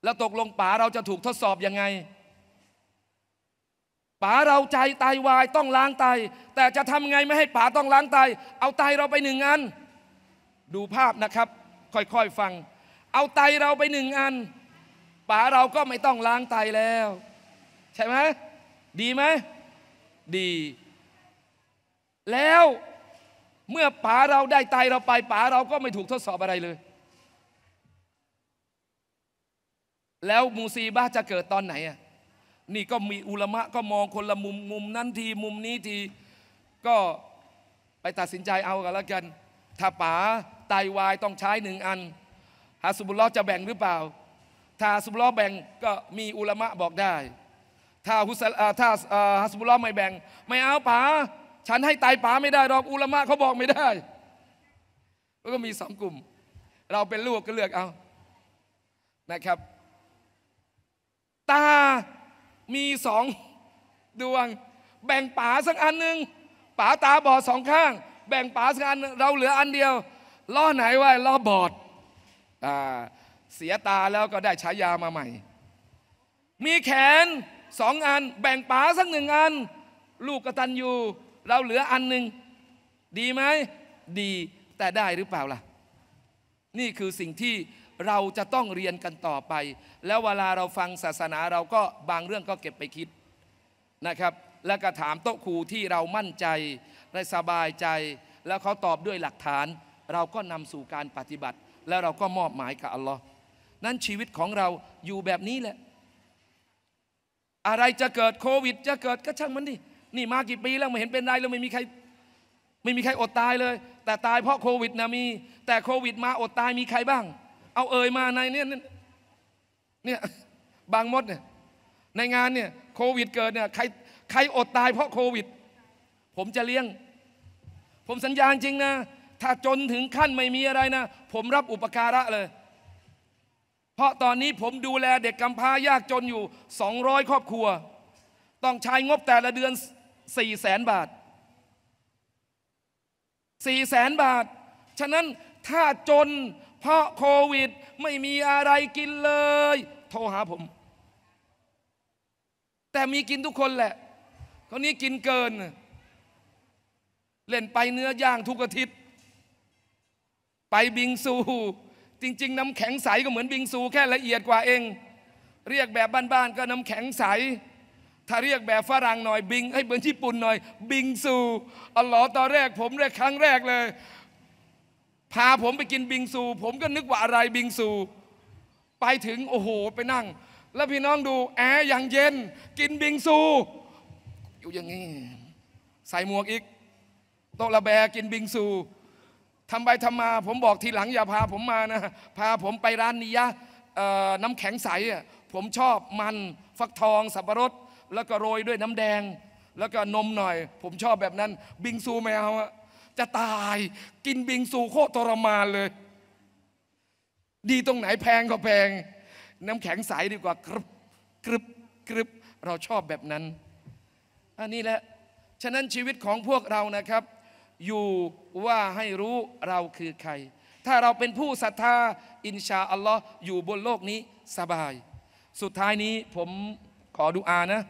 แล้วตกลงป๋าเราจะถูกทดสอบยังไงป๋าเราใจไตาวายต้องล้างไต แต่จะทำไงไม่ให้ป๋าต้องล้างไต เอาไตเราไปหนึ่งอัน ดูภาพนะครับ ค่อยๆ ฟัง เอาไตเราไปหนึ่งอันป๋าเราก็ไม่ต้องล้างไตแล้ว ใช่ไหมดีไหมดี แล้วเมื่อป๋าเราได้ไตเราไปป๋าเราก็ไม่ถูกทดสอบอะไรเลย แล้วมูซีบ้าจะเกิดตอนไหนอะนี่ก็มีอุลมะก็มองคนละมุมมุมนั้นทีมุมนี้ทีก็ไปตัดสินใจเอากันแล้วกันถ้าป๋าไตาวายต้องใช้หนึ่งอันฮาสุบุลลอจะแบ่งหรือเปล่า ถ้าฮาสุบุลลอแบ่งก็มีอุลมะบอกได้ ถ้าฮุสถ้าฮาสุบุลลอไม่แบ่ง ไม่เอาป๋าฉันให้ไตป๋าไม่ได้หรอกอุลมะเขาบอกไม่ได้แล้วก็มีสองกลุ่ม เราเป็นลูกก็เลือกเอานะครับตามีสองดวงแบ่งป๋าสักอันหนึ่งป๋าตาบอดสองข้าง แบ่งป๋าสักอัน เราเหลืออันเดียวล้อไหนววาล้อบอดอ่าเสียตาแล้วก็ได้ฉายามาใหม่ มีแขนสองอัน แบ่งป๋าสักหนึ่งอันลูกกระตันอยู่เราเหลืออันหนึ่งดีไหมดีแต่ได้หรือเปล่าล่ะนี่คือสิ่งที่เราจะต้องเรียนกันต่อไป แล้วเวลาเราฟังศาสนาเราก็บางเรื่องก็เก็บไปคิดนะครับ แล้วก็ถามโต๊ะครูที่เรามั่นใจได้สบายใจ แล้วเขาตอบด้วยหลักฐาน เราก็นำสู่การปฏิบัติ แล้วเราก็มอบหมายกับอัลลอฮ์นั้นชีวิตของเราอยู่แบบนี้แหละอะไรจะเกิดโควิด จะเกิดก็ช่างมันดินี่มากี่ปีแล้วไม่เห็นเป็นไรแล้วไม่มีใครไม่มีใครอดตายเลย แต่ตายเพราะโควิดนะมี แต่โควิด มาอดตายมีใครบ้างเอาเอ่ยมาในเนี่ยเนี่ยบางมดเนี่ยในงานเนี่ยโควิดเกิดเนี่ยใครใครอดตายเพราะโควิด ผมจะเลี้ยง ผมสัญญาจริงนะ ถ้าจนถึงขั้นไม่มีอะไรนะ ผมรับอุปการะเลย เพราะตอนนี้ผมดูแล เด็กกำพร้ายากจนอยู่ 200 ครอบครัว ต้องใช้งบแต่ละเดือน4 0แสนบาท4 0แสนบาท ฉะนั้นถ้าจนเพราะโควิดไม่มีอะไรกินเลย โทรหาผม แต่มีกินทุกคนแหละคนนี้กินเกิน เล่นไปเนื้อย่างทุกอาทิตย์ไปบิงซูจริง ๆ น้ำแข็งใสก็เหมือนบิงซูแค่ละเอียดกว่าเอง เรียกแบบบ้านๆก็น้ำแข็งใส ถ้าเรียกแบบฝรั่งหน่อยบิงให้เหมือนญี่ปุ่นหน่อย บิงซูอ๋อตอนแรกผมแรกครั้งแรกเลยพาผมไปกินบิงซูผมก็นึกว่าอะไรบิงซูไปถึงโอ้โหไปนั่ง แล้วพี่น้องดูแอร์อย่างเย็น กินบิงซูอยู่อย่างนี้ใส่หมวกอีกโต๊ะระแบกินบิงซูทำไปทำมา ผมบอกทีหลังอย่าพาผมมานะพาผมไปร้านนี้ยะน้ำแข็งใสผมชอบมันฟักทอง สับปะรดแล้วก็โรยด้วยน้ำแดง แล้วก็นมหน่อย ผมชอบแบบนั้น บิงซูแมวอะจะตายกินบิงซูโคตรทรมานเลย ดีตรงไหนแพงก็แพง น้ำแข็งใสดีกว่ากรึบกรึบกรึบเราชอบแบบนั้น อันนี้แหละฉะนั้นชีวิตของพวกเรานะครับ อยู่ว่าให้รู้เราคือใคร ถ้าเราเป็นผู้ศรัทธา อินชาอัลลอฮ์อยู่บนโลกนี้สบาย สุดท้ายนี้ผมขอดูอานะ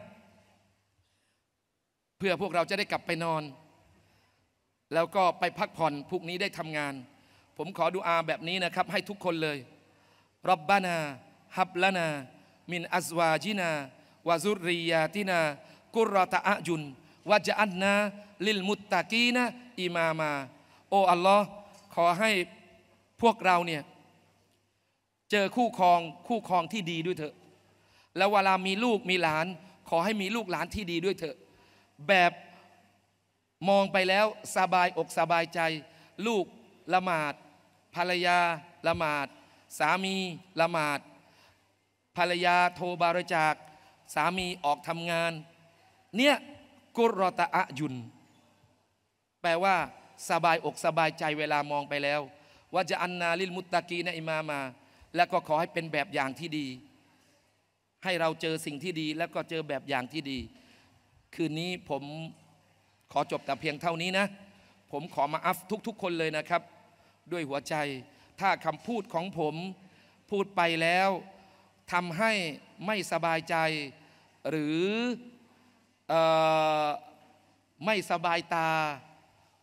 เพื่อพวกเราจะได้กลับไปนอนแล้วก็ไปพักผ่อน พรุ่งนี้ได้ทำงาน ผมขอดูอาแบบนี้นะครับ ให้ทุกคนเลยรับบานาฮับลานา มินอัซวาจินาวาซุริยาตินา กุรตะอจุนวาจอันนา ลิลมุตตะกีนาอิมามา โออัลลอฮ์ขอให้พวกเราเนี่ย เจอคู่ครองคู่ครองที่ดีด้วยเถอะ แล้วเวลามีลูกมีหลาน ขอให้มีลูกหลานที่ดีด้วยเถอะ แบบมองไปแล้วสบายอกสบายใจ ลูกละหมาดภรรยาละหมาดสามีละหมาดภรรยาโทรบริจาคสามีออกทำงาน เนี่ย กุรตะอะยุน แปลว่า สบายอกสบายใจ เวลามองไปแล้วว่าจะอันนาลิลมุตตะกีนะอิมามา แล้วก็ขอให้เป็นแบบอย่างที่ดี ให้เราเจอสิ่งที่ดี แล้วก็เจอแบบอย่างที่ดี คืนนี้ผมขอจบแต่เพียงเท่านี้นะ ผมขอมาอัฟทุกๆคนเลยนะครับ ด้วยหัวใจ ถ้าคำพูดของผมพูดไปแล้วทำให้ไม่สบายใจหรืออไม่สบายตา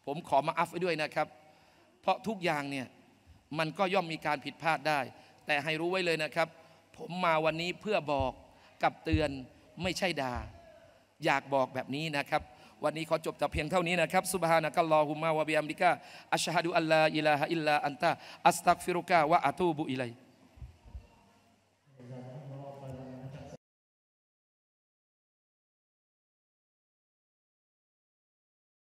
ผมขอมาอัฟไว้ด้วยนะครับ เพราะทุกอย่างเนี่ย มันก็ย่อมมีการผิดพลาดได้ แต่ให้รู้ไว้เลยนะครับ ผมมาวันนี้เพื่อบอกกับเตือนไม่ใช่ดา่า อยากบอกแบบนี้นะครับวันนี้ขอจบแต่เพียงเท่านี้นะครับซุบฮานะกัลลอฮุมมาวะบิอัมดิกะอัชฮะดุอัลลาอิลาฮะอิลลาอันตะอัสตักฟิรุกะวะอะตูบุอิไล